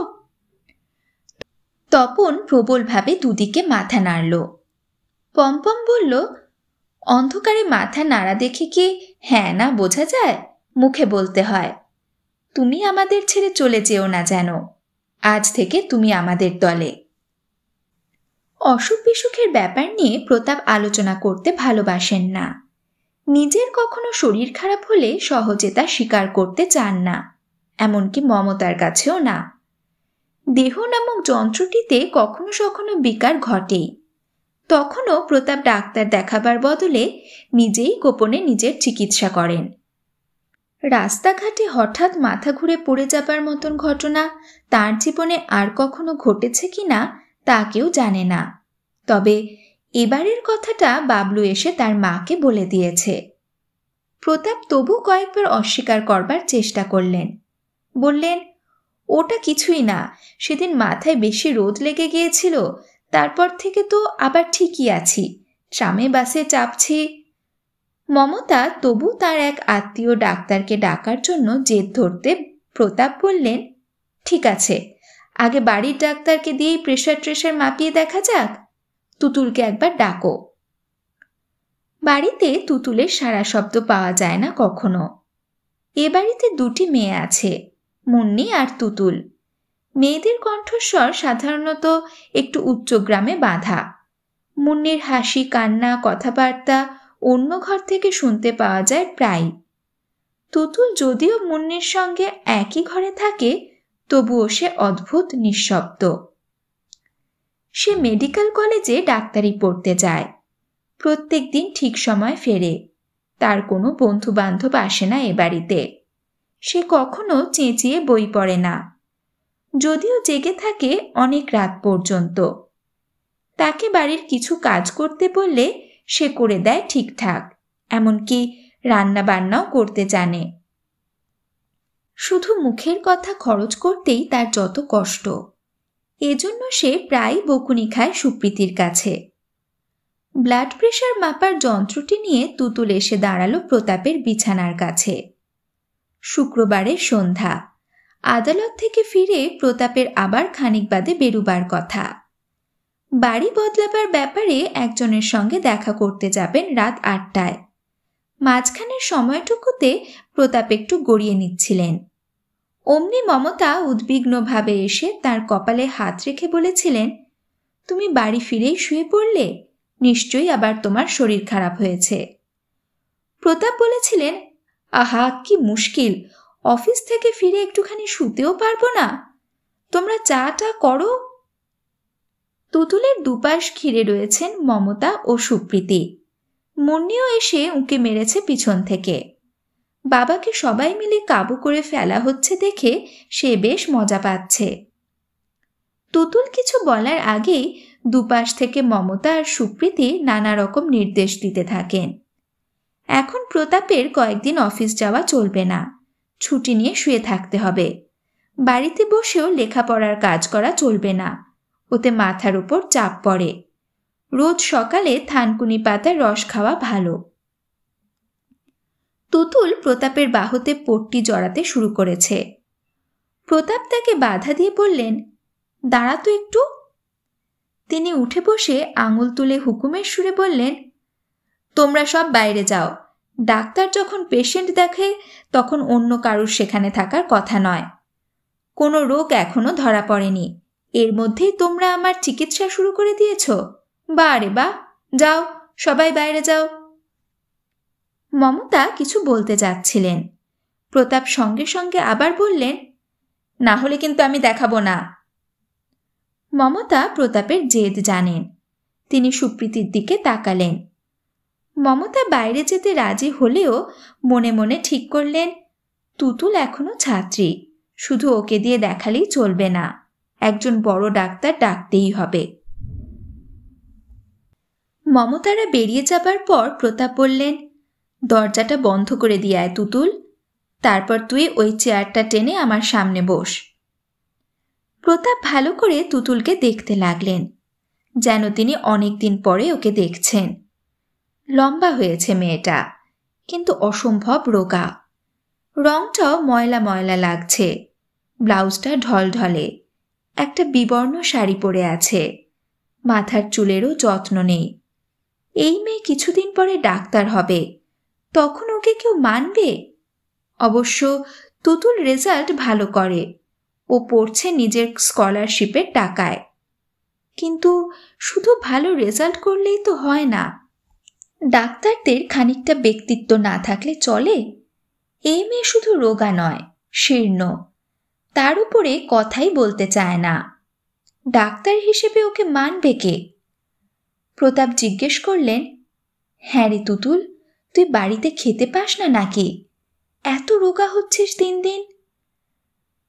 তপন প্রবলভাবে দুদিকে মাথা নাড়ল পম্পম বলল অন্ধকারে মাথা নাড়া দেখে কি হ্যাঁ না বোঝা যায় মুখে বলতে হয় তুমি আমাদের ছেড়ে চলে যেও না যেন আজ থেকে তুমি আমাদের দলে অসুখ বিসুখের ব্যাপার নিয়ে প্রতাপ আলোচনা করতে ভালোবাসেন না নিজের কখনো শরীর খারাপ হলে সহজে তা স্বীকার করতে চান না এমনকি মমতার কাছেও না দেহ নামক যন্ত্রটিতে কখনো সখনো বিকার ঘটে তখনও প্রতাপ ডাক্তার দেখাবার বদলে নিজেই গোপনে নিজের চিকিৎসা করেন রাস্তাঘাটে হঠাৎ মাথা ঘুরে পড়ে যাবার মতন ঘটনা তার জীবনে আর কখনো ঘটেছে কি না তা কেউ জানে না তবে এবারের কথাটা বাবলু এসে তার মাকে বলে দিয়েছে প্রতাপ তবু কয়েকবার অস্বীকার করবার চেষ্টা করলেন বললেন ওটা কিছুই না সেদিন মাথায় বেশি রোদ লেগে গিয়েছিল তারপর থেকে তো আবার ঠিকই আছি ট্রামে বাসে চাপছি মমতা তবু তার এক আত্মীয় ডাক্তারকে ডাকার জন্য জেদ ধরতে প্রতাপ বললেন ঠিক আছে আগে বাড়ির ডাক্তারকে দিয়েই প্রেশার ট্রেশার মাপিয়ে দেখা যাক তুতুলকে একবার ডাকো বাড়িতে তুতুলের সারা শব্দ পাওয়া যায় না কখনো এ বাড়িতে দুটি মেয়ে আছে মুন্নি আর তুতুল মেয়েদের কণ্ঠস্বর সাধারণত একটু উচ্চ গ্রামে বাঁধা মুন্নির হাসি কান্না কথাবার্তা অন্য ঘর থেকে শুনতে পাওয়া যায় প্রায় তুতুল যদিও মুন্নির সঙ্গে একই ঘরে থাকে তবুও সে অদ্ভুত নিঃশব্দ সে মেডিকেল কলেজে ডাক্তারি পড়তে যায় প্রত্যেক দিন ঠিক সময় ফেরে তার কোনো বন্ধু বান্ধব আসে না এ বাড়িতে সে কখনো চেঁচিয়ে বই পড়ে না যদিও জেগে থাকে অনেক রাত পর্যন্ত তাকে বাড়ির কিছু কাজ করতে বললে সে করে দেয় ঠিকঠাক এমনকি রান্না বান্নাও করতে জানে শুধু মুখের কথা খরচ করতেই তার যত কষ্ট এজন্য সে প্রায় বকুনি খায় সুপ্রীতির কাছে ব্লাড প্রেশার মাপার যন্ত্রটি নিয়ে তুতুল এসে দাঁড়ালো প্রতাপের বিছানার কাছে শুক্রবারের সন্ধ্যা আদালত থেকে ফিরে প্রতাপের আবার খানিক বাদে বেরুবার কথা বাড়ি বদলাবার ব্যাপারে একজনের সঙ্গে দেখা করতে যাবেন রাত আটটায় মাঝখানের সময়টুকুতে প্রতাপ একটু গড়িয়ে নিচ্ছিলেন অমনি মমতা উদ্বিগ্নভাবে এসে তার কপালে হাত রেখে বলেছিলেন তুমি বাড়ি ফিরেই শুয়ে পড়লে নিশ্চয়ই আবার তোমার শরীর খারাপ হয়েছে প্রতাপ বলেছিলেন আহা কি মুশকিল অফিস থেকে ফিরে একটুখানি শুতেও পারবো না তোমরা চা টা করো তুতুলের দুপাশ ঘিরে রয়েছেন মমতা ও সুপ্রীতি মুন্নিও এসে উঁকে মেরেছে পিছন থেকে বাবাকে সবাই মিলে কাবু করে ফেলা হচ্ছে দেখে সে বেশ মজা পাচ্ছে তুতুল কিছু বলার আগেই দুপাশ থেকে মমতা আর সুপ্রীতি নানা রকম নির্দেশ দিতে থাকেন এখন প্রতাপের কয়েকদিন অফিস যাওয়া চলবে না ছুটি নিয়ে শুয়ে থাকতে হবে বাড়িতে বসেও লেখাপড়ার কাজ করা চলবে না ওতে মাথার উপর চাপ পড়ে রোজ সকালে থানকুনি পাতার রস খাওয়া ভালো তুতুল প্রতাপের বাহুতে পট্টি জড়াতে শুরু করেছে প্রতাপ তাকে বাধা দিয়ে বললেন দাঁড়া তো একটু তিনি উঠে বসে আঙুল তুলে হুকুমের সুরে বললেন তোমরা সব বাইরে যাও ডাক্তার যখন পেশেন্ট দেখে তখন অন্য কারুর সেখানে থাকার কথা নয় কোনো রোগ এখনো ধরা পড়েনি এর মধ্যেই তোমরা আমার চিকিৎসা শুরু করে দিয়েছ বা আরে বা যাও সবাই বাইরে যাও মমতা কিছু বলতে যাচ্ছিলেন প্রতাপ সঙ্গে সঙ্গে আবার বললেন না হলে কিন্তু আমি দেখাবো না মমতা প্রতাপের জেদ জানেন তিনি সুপ্রীতির দিকে তাকালেন মমতা বাইরে যেতে রাজি হলেও মনে মনে ঠিক করলেন তুতুল এখনো ছাত্রী শুধু ওকে দিয়ে দেখালেই চলবে না একজন বড় ডাক্তার ডাকতেই হবে মমতারা বেরিয়ে যাবার পর প্রতাপ বললেন দরজাটা বন্ধ করে দিয়ে আয় তুতুল তারপর তুই ওই চেয়ারটা টেনে আমার সামনে বস প্রতাপ ভালো করে তুতুলকে দেখতে লাগলেন যেন তিনি অনেক দিন পরে ওকে দেখছেন লম্বা হয়েছে মেয়েটা কিন্তু অসম্ভব রোগা রংটাও ময়লা ময়লা লাগছে ব্লাউজটা ঢলঢলে একটা বিবর্ণ শাড়ি পরে আছে মাথার চুলেরও যত্ন নেই এই মেয়ে কিছুদিন পরে ডাক্তার হবে তখন ওকে কেউ মানবে অবশ্য তুতুল রেজাল্ট ভালো করে ও পড়ছে নিজের স্কলারশিপের টাকায় কিন্তু শুধু ভালো রেজাল্ট করলেই তো হয় না ডাক্তারদের খানিকটা ব্যক্তিত্ব না থাকলে চলে এই মেয়ে শুধু রোগা নয় শীর্ণ তার উপরে কথাই বলতে চায় না ডাক্তার হিসেবে ওকে মানবে কে প্রতাপ জিজ্ঞেস করলেন হ্যাঁ রে তুতুল তুই বাড়িতে খেতে পাস না নাকি এত রোগা হচ্ছিস দিন দিন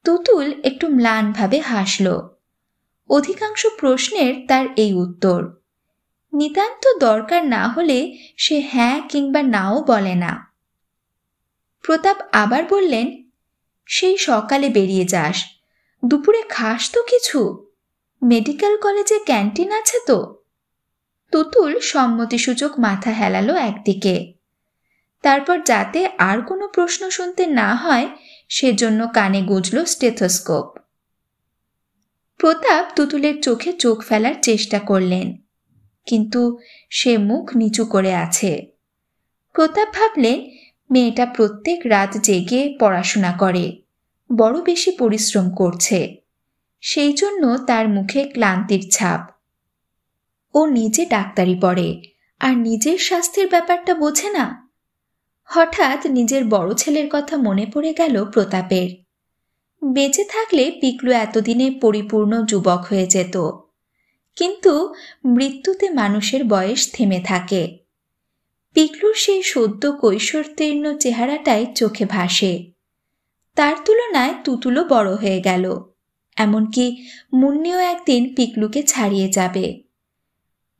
তুতুল একটু ম্লানভাবে হাসল অধিকাংশ প্রশ্নের তার এই উত্তর নিতান্ত দরকার না হলে সে হ্যাঁ কিংবা নাও বলে না প্রতাপ আবার বললেন সেই সকালে বেরিয়ে যাস দুপুরে খাস তো কিছু মেডিকেল কলেজে ক্যান্টিন আছে তো তুতুল সম্মতিসূচক মাথা হেলালো একদিকে তারপর যাতে আর কোনো প্রশ্ন শুনতে না হয় সেজন্য কানে গুজল স্টেথোস্কোপ প্রতাপ তুতুলের চোখে চোখ ফেলার চেষ্টা করলেন কিন্তু সে মুখ নিচু করে আছে প্রতাপ ভাবলেন মেয়েটা প্রত্যেক রাত জেগে পড়াশোনা করে বড় বেশি পরিশ্রম করছে সেই জন্য তার মুখে ক্লান্তির ছাপ ও নিজে ডাক্তারি পড়ে আর নিজের স্বাস্থ্যের ব্যাপারটা বোঝে না হঠাৎ নিজের বড় ছেলের কথা মনে পড়ে গেল প্রতাপের বেঁচে থাকলে পিকলু এতদিনে পরিপূর্ণ যুবক হয়ে যেত কিন্তু মৃত্যুতে মানুষের বয়স থেমে থাকে পিকলুর সেই সদ্য কৈশোরতীর্ণ চেহারাটাই চোখে ভাসে তার তুলনায় তুতুলো বড় হয়ে গেল এমনকি মুন্নিও একদিন পিকলুকে ছাড়িয়ে যাবে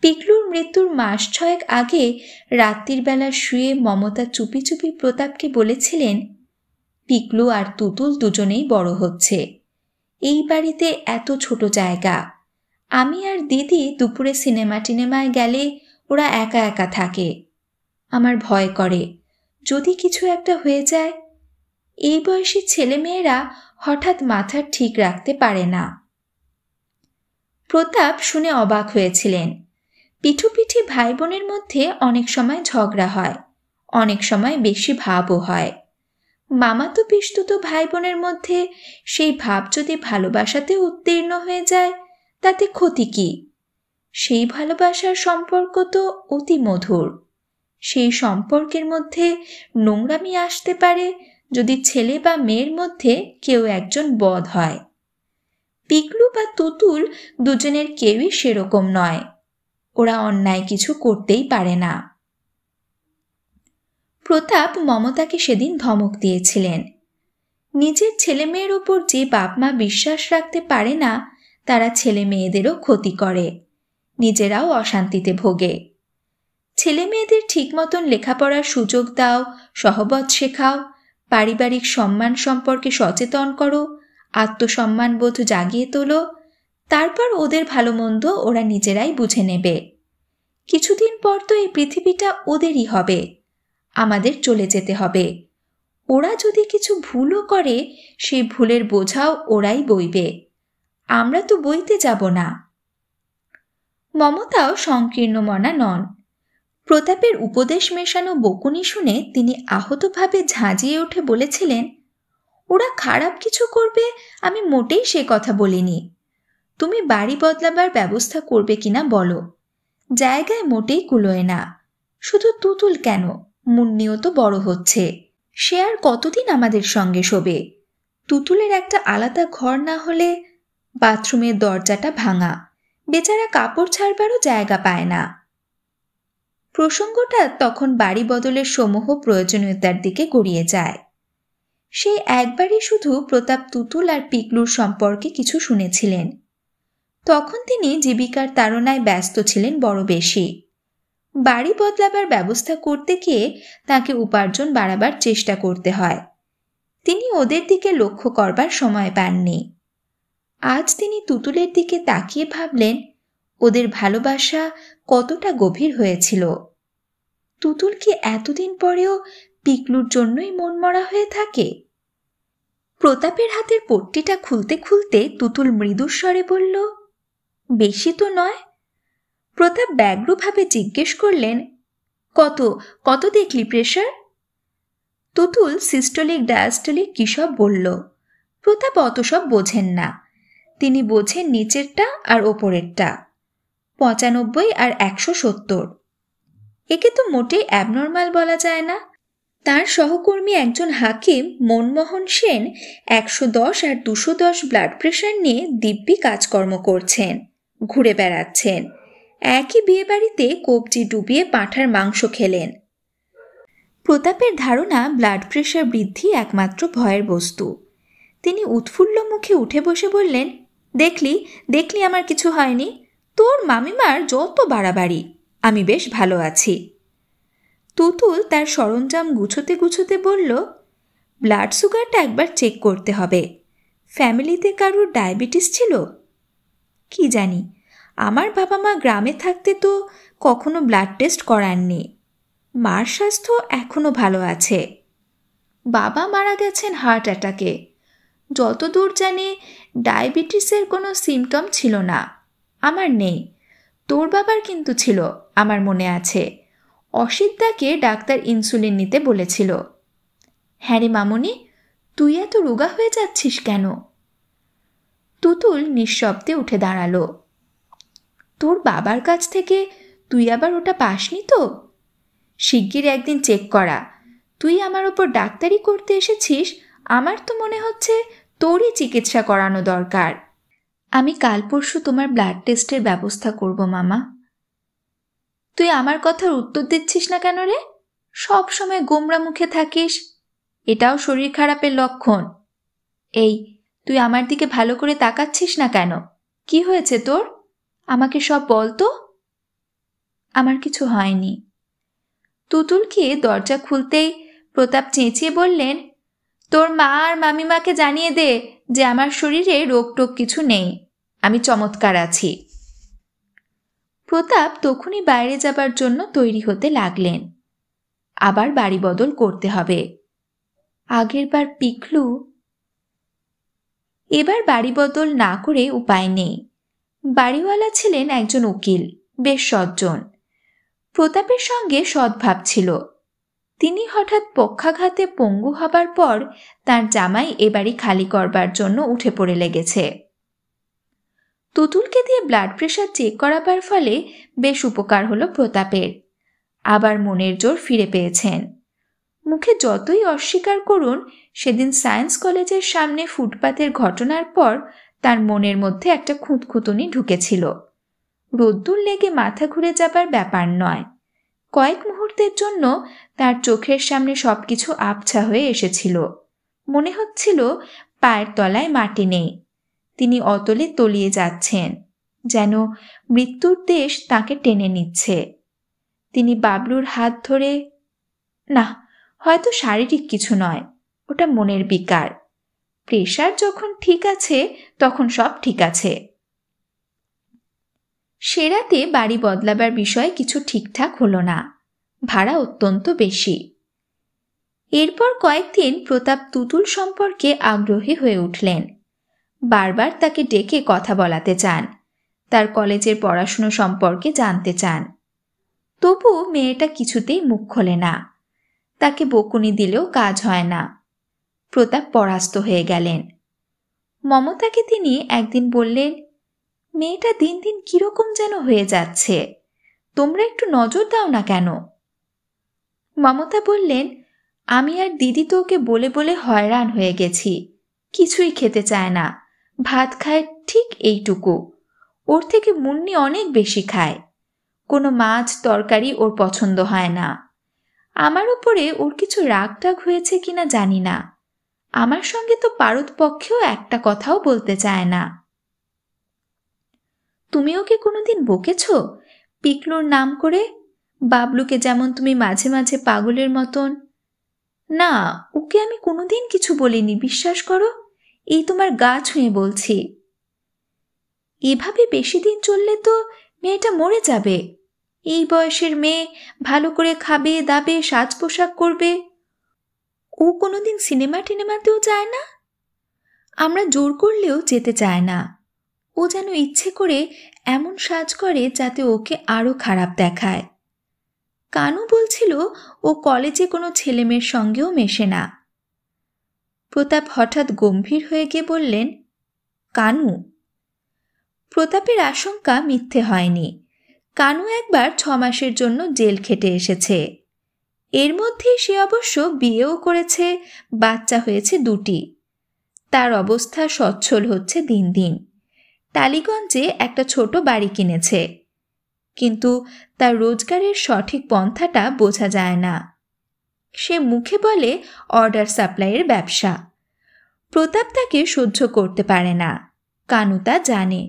পিকলুর মৃত্যুর মাস ছয়েক আগে রাত্রির বেলা শুয়ে মমতা চুপি চুপি প্রতাপকে বলেছিলেন পিকলু আর তুতুল দুজনেই বড় হচ্ছে এই বাড়িতে এত ছোট জায়গা আমি আর দিদি দুপুরে সিনেমা টিনেমায় গেলে ওরা একা একা থাকে আমার ভয় করে যদি কিছু একটা হয়ে যায় এই বয়সী ছেলেমেয়েরা হঠাৎ মাথা ঠিক রাখতে পারে না প্রতাপ শুনে অবাক হয়েছিলেন পিঠুপিঠি ভাই বোনের মধ্যে অনেক সময় ঝগড়া হয় অনেক সময় বেশি ভাবও হয় মামাতো পিস্তুত ভাই বোনের মধ্যে সেই ভাব যদি ভালোবাসাতে উত্তীর্ণ হয়ে যায় তাতে ক্ষতি কি সেই ভালোবাসার সম্পর্ক তো অতি মধুর সেই সম্পর্কের মধ্যে নোংরামি আসতে পারে যদি ছেলে বা মেয়ের মধ্যে কেউ একজন বধ হয় পিকলু বা তুতুল দুজনের কেউই সেরকম নয় ওরা অন্যায় কিছু করতেই পারে না প্রতাপ মমতাকে সেদিন ধমক দিয়েছিলেন নিজের ছেলে মেয়ের ওপর যে বাপ মা বিশ্বাস রাখতে পারে না তারা ছেলে মেয়েদেরও ক্ষতি করে নিজেরাও অশান্তিতে ভোগে ছেলে মেয়েদের ঠিক মতন লেখাপড়ার সুযোগ দাও সহবত শেখাও পারিবারিক সম্মান সম্পর্কে সচেতন করো আত্মসম্মানবোধ জাগিয়ে তোলো তারপর ওদের ভালো মন্দ ওরা নিজেরাই বুঝে নেবে কিছুদিন পর তো এই পৃথিবীটা ওদেরই হবে আমাদের চলে যেতে হবে ওরা যদি কিছু ভুলও করে সেই ভুলের বোঝাও ওরাই বইবে আমরা তো বইতে যাব না মমতাও সংকীর্ণ মনা নন প্রতাপের উপদেশ মেশানো বকুনি শুনে তিনি আহতভাবে ঝাঁজিয়ে উঠে বলেছিলেন ওরা খারাপ কিছু করবে আমি মোটেই সে কথা বলিনি তুমি বাড়ি বদলাবার ব্যবস্থা করবে কিনা বলো জায়গায় মোটেই কুলোয় না শুধু তুতুল কেন মুন্নিও তো বড় হচ্ছে সে আর কতদিন আমাদের সঙ্গে শোবে তুতুলের একটা আলাদা ঘর না হলে বাথরুমের দরজাটা ভাঙা বেচারা কাপড় ছাড়বারও জায়গা পায় না প্রসঙ্গটা তখন বাড়ি বদলের সমূহ প্রয়োজনীয়তার দিকে গড়িয়ে যায় সেই একবারই শুধু প্রতাপ তুতুল আর পিকলুর সম্পর্কে কিছু শুনেছিলেন তখন তিনি জীবিকার তাড়নায় ব্যস্ত ছিলেন বড় বেশি বাড়ি বদলাবার ব্যবস্থা করতে গিয়ে তাকে উপার্জন বাড়াবার চেষ্টা করতে হয় তিনি ওদের দিকে লক্ষ্য করবার সময় পাননি আজ তিনি তুতুলের দিকে তাকিয়ে ভাবলেন ওদের ভালোবাসা কতটা গভীর হয়েছিল তুতুল কি এতদিন পরেও পিকলুর জন্যই মনমরা হয়ে থাকে প্রতাপের হাতের পট্টিটা খুলতে খুলতে তুতুল মৃদুস্বরে বলল বেশি তো নয় প্রতাপ ব্যগ্রভাবে জিজ্ঞেস করলেন কত কত দেখলি প্রেশার তুতুল সিস্টলিক ডায়াস্টলিক কী সব বলল প্রতাপ অত সব বোঝেন না তিনি বোঝেন নিচেরটা আর ওপরেরটা পঁচানব্বই আর একশো সত্তর একে তো মোটেই অ্যাবনর্মাল বলা যায় না তার সহকর্মী একজন হাকিম মনমোহন সেন একশো দশ আর দুশো দশ ব্লাড প্রেশার নিয়ে দিব্যি কাজকর্ম করছেন ঘুরে বেড়াচ্ছেন একই বিয়েবাড়িতে কবজি ডুবিয়ে পাঁঠার মাংস খেলেন প্রতাপের ধারণা ব্লাড প্রেশার বৃদ্ধি একমাত্র ভয়ের বস্তু তিনি উৎফুল্ল মুখে উঠে বসে বললেন দেখলি দেখলি আমার কিছু হয়নি তোর মামিমার যত বাড়াবাড়ি আমি বেশ ভালো আছি তুতুল তার সরঞ্জাম গুছোতে গুছোতে বলল ব্লাড সুগারটা একবার চেক করতে হবে ফ্যামিলিতে কারোর ডায়াবেটিস ছিল কি জানি আমার বাবা মা গ্রামে থাকতে তো কখনো ব্লাড টেস্ট করাননি মার স্বাস্থ্য এখনও ভালো আছে বাবা মারা গেছেন হার্ট অ্যাটাকে যতদূর জানি ডায়াবেটিসের কোনো সিমটম ছিল না আমার নেই তোর বাবার কিন্তু ছিল আমার মনে আছে অসিদ্দাকে ডাক্তার ইনসুলিন নিতে বলেছিল হ্যাঁ রে মামনি তুই এত রোগা হয়ে যাচ্ছিস কেন তুতুল নিঃশব্দে উঠে দাঁড়ালো তোর বাবার কাছ থেকে তুই আবার ওটা পাসনি তো শিগগির একদিন চেক করা তুই আমার ওপর ডাক্তারি করতে এসেছিস আমার তো মনে হচ্ছে তোরই চিকিৎসা করানো দরকার আমি কাল পরশু তোমার ব্লাড টেস্টের ব্যবস্থা করব মামা তুই আমার কথার উত্তর দিচ্ছিস না কেন রে সব সময় গোমরা মুখে থাকিস এটাও শরীর খারাপের লক্ষণ এই তুই আমার দিকে ভালো করে তাকাচ্ছিস না কেন কি হয়েছে তোর আমাকে সব বল তো আমার কিছু হয়নি তুতুলকে দরজা খুলতেই প্রতাপ চেঁচিয়ে বললেন তোর মা আর মামিমাকে জানিয়ে দে যে আমার শরীরে রোগ টোক কিছু নেই আমি চমৎকার আছি প্রতাপ তখনই বাইরে যাবার জন্য তৈরি হতে লাগলেন আবার বাড়ি বদল করতে হবে আগেরবার পিকলু এবার বাড়ি বদল না করে উপায় নেই বাড়িওয়ালা ছিলেন একজন উকিল বেশ সজ্জন প্রতাপের সঙ্গে সদ্ভাব ছিল তিনি হঠাৎ পক্ষাঘাতে পঙ্গু হবার পর তার জামাই এ বাড়ি খালি করবার জন্য উঠে পড়ে লেগেছে তুতুলকে দিয়ে ব্লাড প্রেশার চেক করাবার ফলে বেশ উপকার হলো প্রতাপের আবার মনের জোর ফিরে পেয়েছেন মুখে যতই অস্বীকার করুন সেদিন সায়েন্স কলেজের সামনে ফুটপাতের ঘটনার পর তার মনের মধ্যে একটা খুঁতখুঁতুনি ঢুকেছিল রোদ্দুর লেগে মাথা ঘুরে যাবার ব্যাপার নয় কয়েক মুহূর্তের জন্য তার চোখের সামনে সবকিছু আবছা হয়ে এসেছিল মনে হচ্ছিল পায়ের তলায় মাটি নেই তিনি অতলে তলিয়ে যাচ্ছেন যেন মৃত্যুর দেশ তাকে টেনে নিচ্ছে তিনি বাবলুর হাত ধরে না হয়তো শারীরিক কিছু নয় ওটা মনের বিকার প্রেশার যখন ঠিক আছে তখন সব ঠিক আছে সেরাতে বাড়ি বদলাবার বিষয়ে কিছু ঠিকঠাক হলো না ভাড়া অত্যন্ত বেশি এরপর কয়েকদিন প্রতাপ তুতুল সম্পর্কে আগ্রহী হয়ে উঠলেন বারবার তাকে ডেকে কথা বলাতে চান তার কলেজের পড়াশুনো সম্পর্কে জানতে চান তবু মেয়েটা কিছুতেই মুখ খোলে না তাকে বকুনি দিলেও কাজ হয় না প্রতাপ পরাস্ত হয়ে গেলেন মমতাকে তিনি একদিন বললেন মেয়েটা দিন দিন কিরকম যেন হয়ে যাচ্ছে তোমরা একটু নজর দাও না কেন মমতা বললেন আমি আর দিদি তো ওকে বলে বলে হয়রান হয়ে গেছি কিছুই খেতে চায় না ভাত খায় ঠিক এইটুকু ওর থেকে মুন্নি অনেক বেশি খায় কোনো মাছ তরকারি ওর পছন্দ হয় না আমার উপরে ওর কিছু রাগ টাগ হয়েছে কিনা জানি না আমার সঙ্গে তো পারদ পক্ষেও একটা কথাও বলতে চায় না তুমি ওকে কোনোদিন বকেছ পিকলুর নাম করে বাবলুকে যেমন তুমি মাঝে মাঝে পাগলের মতন না ওকে আমি কোনোদিন কিছু বলিনি বিশ্বাস করো এই তোমার গা ছুঁয়ে বলছি এভাবে বেশি দিন চললে তো মেয়েটা মরে যাবে এই বয়সের মেয়ে ভালো করে খাবে দাবে সাজ পোশাক করবে ও কোনোদিন সিনেমা টিনেমাতেও যায় না আমরা জোর করলেও যেতে চায় না ও যেন ইচ্ছে করে এমন সাজ করে যাতে ওকে আরও খারাপ দেখায় কানু বলছিল ও কলেজে কোনো ছেলেমেয়ের সঙ্গেও মেশে না প্রতাপ হঠাৎ গম্ভীর হয়ে গিয়ে বললেন কানু প্রতাপের আশঙ্কা মিথ্যে হয়নি কানু একবার ছ মাসের জন্য জেল খেটে এসেছে এর মধ্যে সে অবশ্য বিয়েও করেছে বাচ্চা হয়েছে দুটি তার অবস্থা সচ্ছল হচ্ছে দিন দিন টালিগঞ্জে একটা ছোট বাড়ি কিনেছে কিন্তু তার রোজগারের সঠিক পন্থাটা বোঝা যায় না সে মুখে বলে অর্ডার সাপ্লাইয়ের ব্যবসা প্রতাপ তাকে সহ্য করতে পারে না কানু তা জানে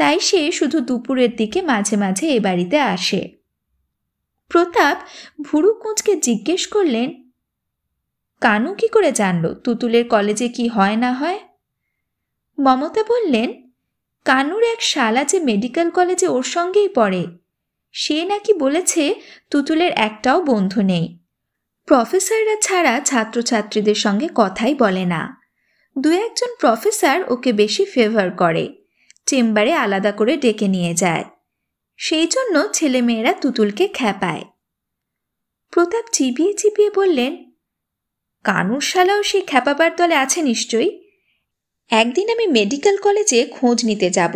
তাই সে শুধু দুপুরের দিকে মাঝে মাঝে এ বাড়িতে আসে প্রতাপ ভুরু কুঁচকে জিজ্ঞেস করলেন কানু কি করে জানল তুতুলের কলেজে কি হয় না হয় মমতা বললেন কানুর এক শালা যে মেডিকেল কলেজে ওর সঙ্গেই পড়ে সে নাকি বলেছে তুতুলের একটাও বন্ধু নেই প্রফেসররা ছাড়া ছাত্রছাত্রীদের সঙ্গে কথাই বলে না দু একজন প্রফেসর ওকে বেশি ফেভার করে চেম্বারে আলাদা করে ডেকে নিয়ে যায় সেই জন্য ছেলেমেয়েরা তুতুলকে খ্যাপায় প্রতাপ চিপিয়ে চিপিয়ে বললেন কানুর শালাও সেই খ্যাপাবার দলে আছে নিশ্চয়ই একদিন আমি মেডিকেল কলেজে খোঁজ নিতে যাব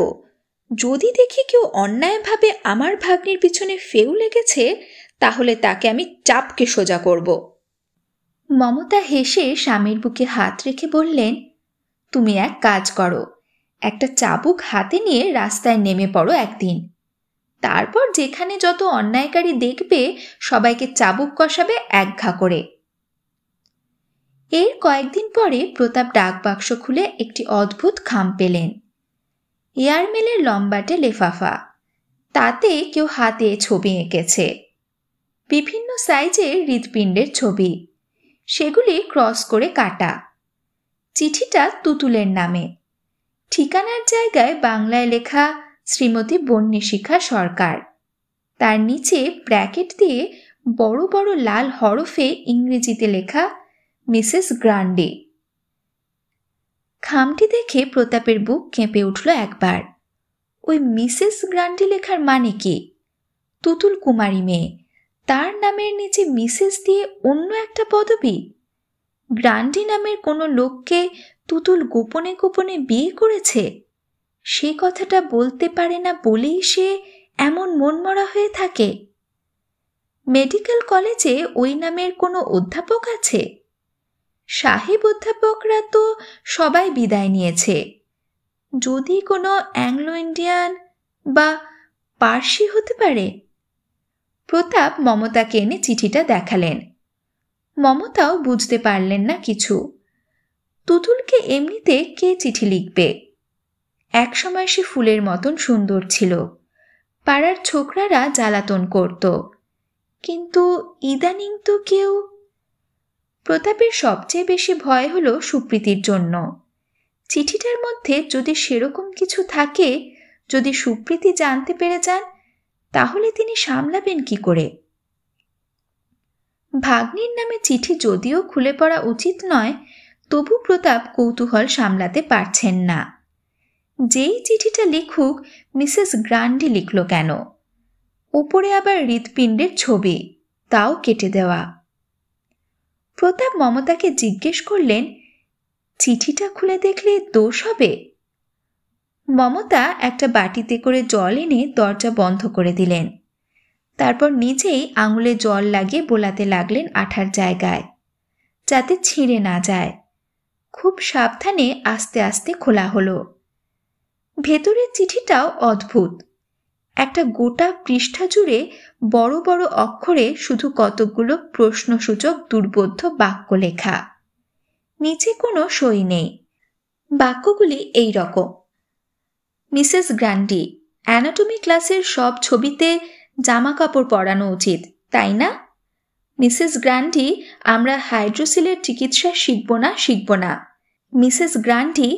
যদি দেখি কেউ অন্যায়ভাবে আমার ভাগ্নির পিছনে ফেউ লেগেছে তাহলে তাকে আমি চাপকে সোজা করব মমতা হেসে স্বামীর বুকে হাত রেখে বললেন তুমি এক কাজ করো একটা চাবুক হাতে নিয়ে রাস্তায় নেমে পড়ো একদিন তারপর যেখানে যত অন্যায়কারী দেখবে সবাইকে চাবুক কষাবে এক ঘা করে এর কয়েকদিন পরে প্রতাপ ডাক বাক্স খুলে একটি অদ্ভুত খাম পেলেন এয়ারমেলের লম্বাটে লেফাফা তাতে কেউ হাতে ছবি এঁকেছে বিভিন্ন সাইজের হৃৎপিণ্ডের ছবি সেগুলি ক্রস করে কাটা চিঠিটা তুতুলের নামে ঠিকানার জায়গায় বাংলায় লেখা শ্রীমতী বন্যশিখা সরকার তার নিচে ব্র্যাকেট দিয়ে বড় বড় লাল হরফে ইংরেজিতে লেখা মিসেস গ্রান্ডে খামটি দেখে প্রতাপের বুক কেঁপে উঠল একবার ওই মিসেস গ্রান্ডি লেখার মানে কি তুতুল কুমারী মেয়ে তার নামের নিচে মিসেস দিয়ে অন্য একটা পদবি গ্রান্ডি নামের কোনো লোককে তুতুল গোপনে গোপনে বিয়ে করেছে সে কথাটা বলতে পারে না বলেই সে এমন মনমরা হয়ে থাকে মেডিকেল কলেজে ওই নামের কোনো অধ্যাপক আছে সাহেব অধ্যাপকরা তো সবাই বিদায় নিয়েছে যদি কোনো অ্যাংলো ইন্ডিয়ান বা পার্সি হতে পারে প্রতাপ মমতাকে এনে চিঠিটা দেখালেন মমতাও বুঝতে পারলেন না কিছু তুতুলকে এমনিতে কে চিঠি লিখবে একসময় সে ফুলের মতন সুন্দর ছিল পাড়ার ছোকরারা জ্বালাতন করত কিন্তু ইদানিং তো কেউ প্রতাপের সবচেয়ে বেশি ভয় হলো সুপ্রীতির জন্য চিঠিটার মধ্যে যদি সেরকম কিছু থাকে যদি সুপ্রীতি জানতে পেরে যান তাহলে তিনি সামলাবেন কি করে ভাগ্নির নামে চিঠি যদিও খুলে পড়া উচিত নয় তবু প্রতাপ কৌতূহল সামলাতে পারছেন না যেই চিঠিটা লিখুক মিসেস গ্রান্ডি লিখল কেন উপরে আবার হৃৎপিণ্ডের ছবি তাও কেটে দেওয়া প্রতাপ মমতাকে জিজ্ঞেস করলেন চিঠিটা খুলে দেখলে দোষ হবে মমতা একটা বাটিতে করে জল এনে দরজা বন্ধ করে দিলেন তারপর নিজেই আঙুলে জল লাগিয়ে বোলাতে লাগলেন আঠার জায়গায় যাতে ছিঁড়ে না যায় খুব সাবধানে আস্তে আস্তে খোলা হলো ভেতরের চিঠিটাও অদ্ভুত একটা গোটা পৃষ্ঠা জুড়ে বড় বড় অক্ষরে শুধু কতকগুলো প্রশ্নসূচক দুর্বোধ্য বাক্য লেখা নিচে কোনো সই নেই বাক্যগুলি এই রকম মিসেস গ্র্যান্ডি অ্যানাটমি ক্লাসের সব ছবিতে জামা কাপড় পরানো উচিত তাই না মিসেস গ্রান্ডি আমরা হাইড্রোসিলের চিকিৎসা শিখব না শিখব না মিসেস গ্রান্ডি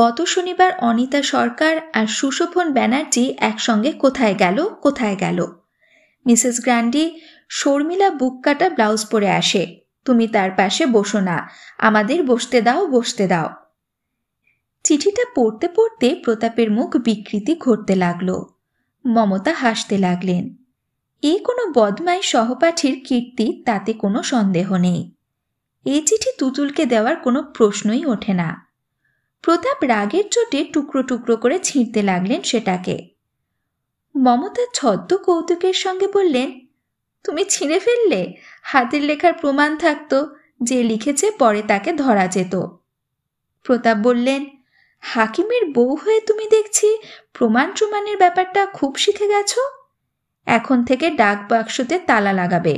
গত শনিবার অনিতা সরকার আর সুশোভন ব্যানার্জি একসঙ্গে কোথায় গেল কোথায় গেল মিসেস গ্রান্ডি শর্মিলা বুক কাটা ব্লাউজ পরে আসে তুমি তার পাশে বসো না আমাদের বসতে দাও বসতে দাও চিঠিটা পড়তে পড়তে প্রতাপের মুখ বিকৃতি ঘটতে লাগলো মমতা হাসতে লাগলেন এ কোনো বদমাই সহপাঠীর কীর্তি তাতে কোনো সন্দেহ নেই এই চিঠি তুতুলকে দেওয়ার কোনো প্রশ্নই ওঠে না প্রতাপ রাগের চোটে টুকরো টুকরো করে ছিঁড়তে লাগলেন সেটাকে মমতা ছদ্ম কৌতুকের সঙ্গে বললেন তুমি ছিঁড়ে ফেললে হাতের লেখার প্রমাণ থাকতো যে লিখেছে পরে তাকে ধরা যেত প্রতাপ বললেন হাকিমের বউ হয়ে তুমি দেখছি প্রমাণ প্রমাণের ব্যাপারটা খুব শিখে গেছো এখন থেকে ডাক বাক্সতে তালা লাগাবে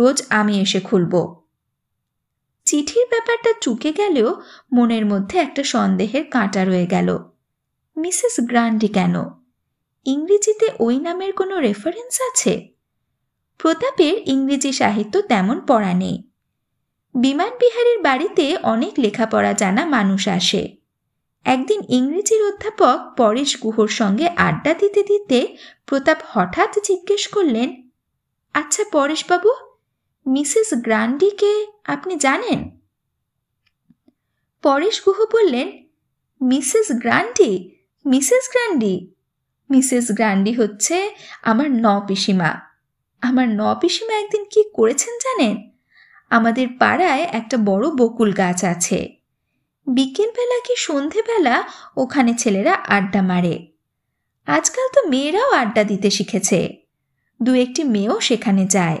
রোজ আমি এসে খুলব চিঠির ব্যাপারটা চুকে গেলেও মনের মধ্যে একটা সন্দেহের কাঁটা রয়ে গেল মিসেস গ্রান্ডি কেন ইংরেজিতে ওই নামের কোনো রেফারেন্স আছে প্রতাপের ইংরেজি সাহিত্য তেমন পড়া নেই বিমান বিহারের বাড়িতে অনেক লেখাপড়া জানা মানুষ আসে একদিন ইংরেজির অধ্যাপক পরেশ গুহর সঙ্গে আড্ডা দিতে দিতে প্রতাপ হঠাৎ জিজ্ঞেস করলেন আচ্ছা পরেশবাবু মিসেস গ্রান্ডিকে আপনি জানেন পরেশ গুহ বললেন Mrs Grundy Mrs Grundy Mrs Grundy হচ্ছে আমার ন পিসিমা আমার ন পিসিমা একদিন কি করেছেন জানেন আমাদের পাড়ায় একটা বড় বকুল গাছ আছে বিকেলবেলা কি সন্ধেবেলা ওখানে ছেলেরা আড্ডা মারে আজকাল তো মেয়েরাও আড্ডা দিতে শিখেছে দু একটি মেয়েও সেখানে যায়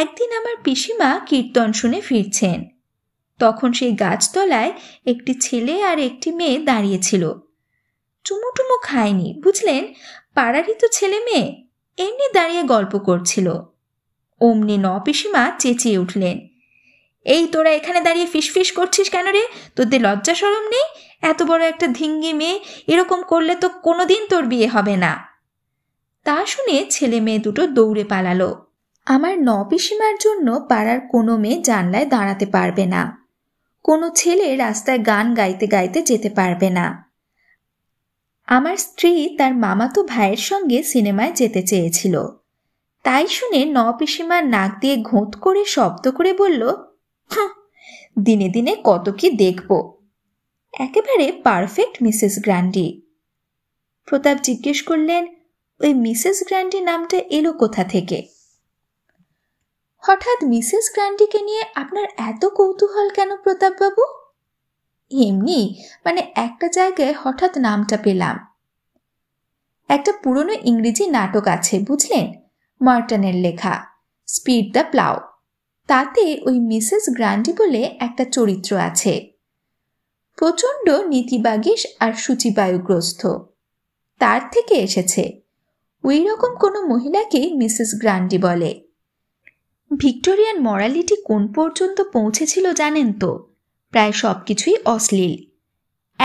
একদিন আমার পিসিমা কীর্তন শুনে ফিরছেন তখন সেই গাছতলায় একটি ছেলে আর একটি মেয়ে দাঁড়িয়েছিল টুমু খায়নি বুঝলেন পাড়ারই তো ছেলে মেয়ে এমনি দাঁড়িয়ে গল্প করছিল অমনি ন পিসিমা চেঁচিয়ে উঠলেন এই তোরা এখানে দাঁড়িয়ে ফিসফিস করছিস কেন রে তোদের লজ্জা সরম নেই এত বড় একটা ধিঙ্গি মেয়ে এরকম করলে তো কোনো দিন তোর বিয়ে হবে না তা শুনে ছেলে মেয়ে দুটো দৌড়ে পালালো আমার ন পিসিমার জন্য পাড়ার কোনো মেয়ে জানলায় দাঁড়াতে পারবে না কোনো ছেলে রাস্তায় গান গাইতে গাইতে যেতে পারবে না আমার স্ত্রী তার মামাতো ভাইয়ের সঙ্গে সিনেমায় যেতে চেয়েছিল তাই শুনে ন পিসিমার নাক দিয়ে ঘোঁত করে শব্দ করে বলল দিনে দিনে কত কি দেখব একেবারে পারফেক্ট মিসেস গ্র্যান্ডি প্রতাপ জিজ্ঞেস করলেন ওই মিসেস গ্র্যান্ডি নামটা এলো কোথা থেকে হঠাৎ মিসেস গ্র্যান্ডিকে নিয়ে আপনার এত কৌতূহল কেন প্রতাপবাবু এমনি মানে একটা জায়গায় হঠাৎ নামটা পেলাম একটা পুরনো ইংরেজি নাটক আছে বুঝলেন মার্টনের লেখা স্পিড দ্য প্লাউ তাতে ওই মিসেস গ্রান্ডি বলে একটা চরিত্র আছে প্রচণ্ড নীতিবাগিস আর সূচিবায়ুগ্রস্ত তার থেকে এসেছে ওই রকম কোনো মহিলাকে মিসেস গ্রান্ডি বলে ভিক্টোরিয়ান মরালিটি কোন পর্যন্ত পৌঁছেছিল জানেন তো প্রায় সব কিছুই অশ্লীল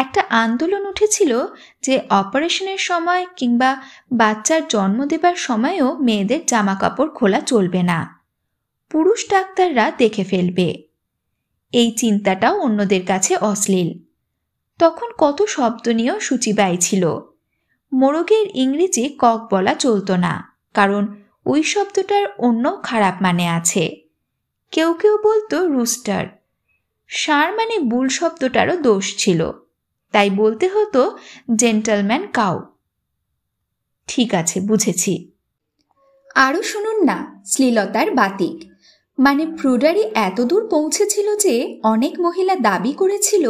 একটা আন্দোলন উঠেছিল যে অপারেশনের সময় কিংবা বাচ্চার জন্ম দেবার সময়ও মেয়েদের জামা কাপড় খোলা চলবে না পুরুষ ডাক্তাররা দেখে ফেলবে এই চিন্তাটাও অন্যদের কাছে অশ্লীল তখন কত শব্দ নিয়েও সূচিবাই ছিল মোরগের ইংরেজি কক বলা চলত না কারণ ওই শব্দটার অন্য খারাপ মানে আছে কেউ কেউ বলতো রুস্টার সার মানে বুল শব্দটারও দোষ ছিল তাই বলতে হতো জেন্টালম্যান কাউ ঠিক আছে বুঝেছি আরও শুনুন না শ্লীলতার বাতিক মানে প্রুডারি এত দূর পৌঁছেছিল যে অনেক মহিলা দাবি করেছিল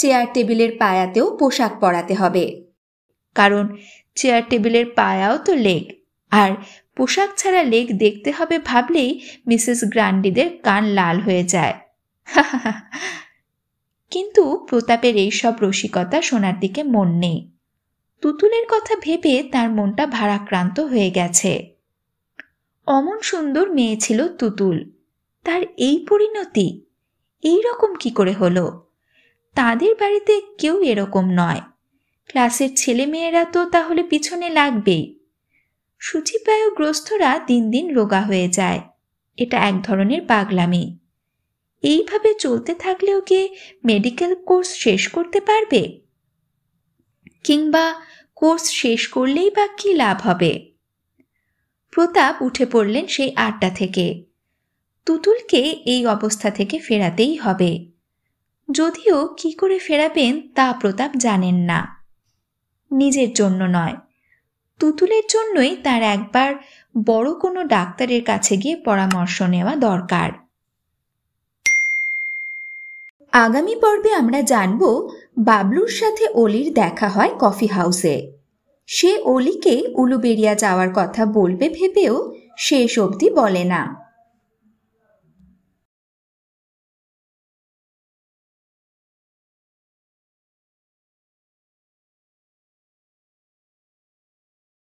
চেয়ার টেবিলের পায়াতেও পোশাক পরাতে হবে কারণ চেয়ার টেবিলের পায়াও তো লেগ আর পোশাক ছাড়া লেগ দেখতে হবে ভাবলেই মিসেস গ্রান্ডিদের কান লাল হয়ে যায় কিন্তু প্রতাপের এইসব রসিকতা শোনার দিকে মন নেই তুতুলের কথা ভেবে তার মনটা ভারাক্রান্ত হয়ে গেছে অমন সুন্দর মেয়ে ছিল তুতুল তার এই পরিণতি এই রকম কি করে হলো তাদের বাড়িতে কেউ এরকম নয় ক্লাসের ছেলেমেয়েরা তো তাহলে পিছনে লাগবেই গ্রস্থরা দিন দিন রোগা হয়ে যায় এটা এক ধরনের পাগলামি এইভাবে চলতে থাকলেও কি মেডিকেল কোর্স শেষ করতে পারবে কিংবা কোর্স শেষ করলেই বা কী লাভ হবে প্রতাপ উঠে পড়লেন সেই আড্ডা থেকে তুতুলকে এই অবস্থা থেকে ফেরাতেই হবে যদিও কি করে ফেরাবেন তা প্রতাপ জানেন না নিজের জন্য নয় তুতুলের জন্যই তার একবার বড় কোনো ডাক্তারের কাছে গিয়ে পরামর্শ নেওয়া দরকার আগামী পর্বে আমরা জানব বাবলুর সাথে অলির দেখা হয় কফি হাউসে সে অলিকে উলুবেরিয়া যাওয়ার কথা বলবে ভেবেও শেষ অবধি বলে না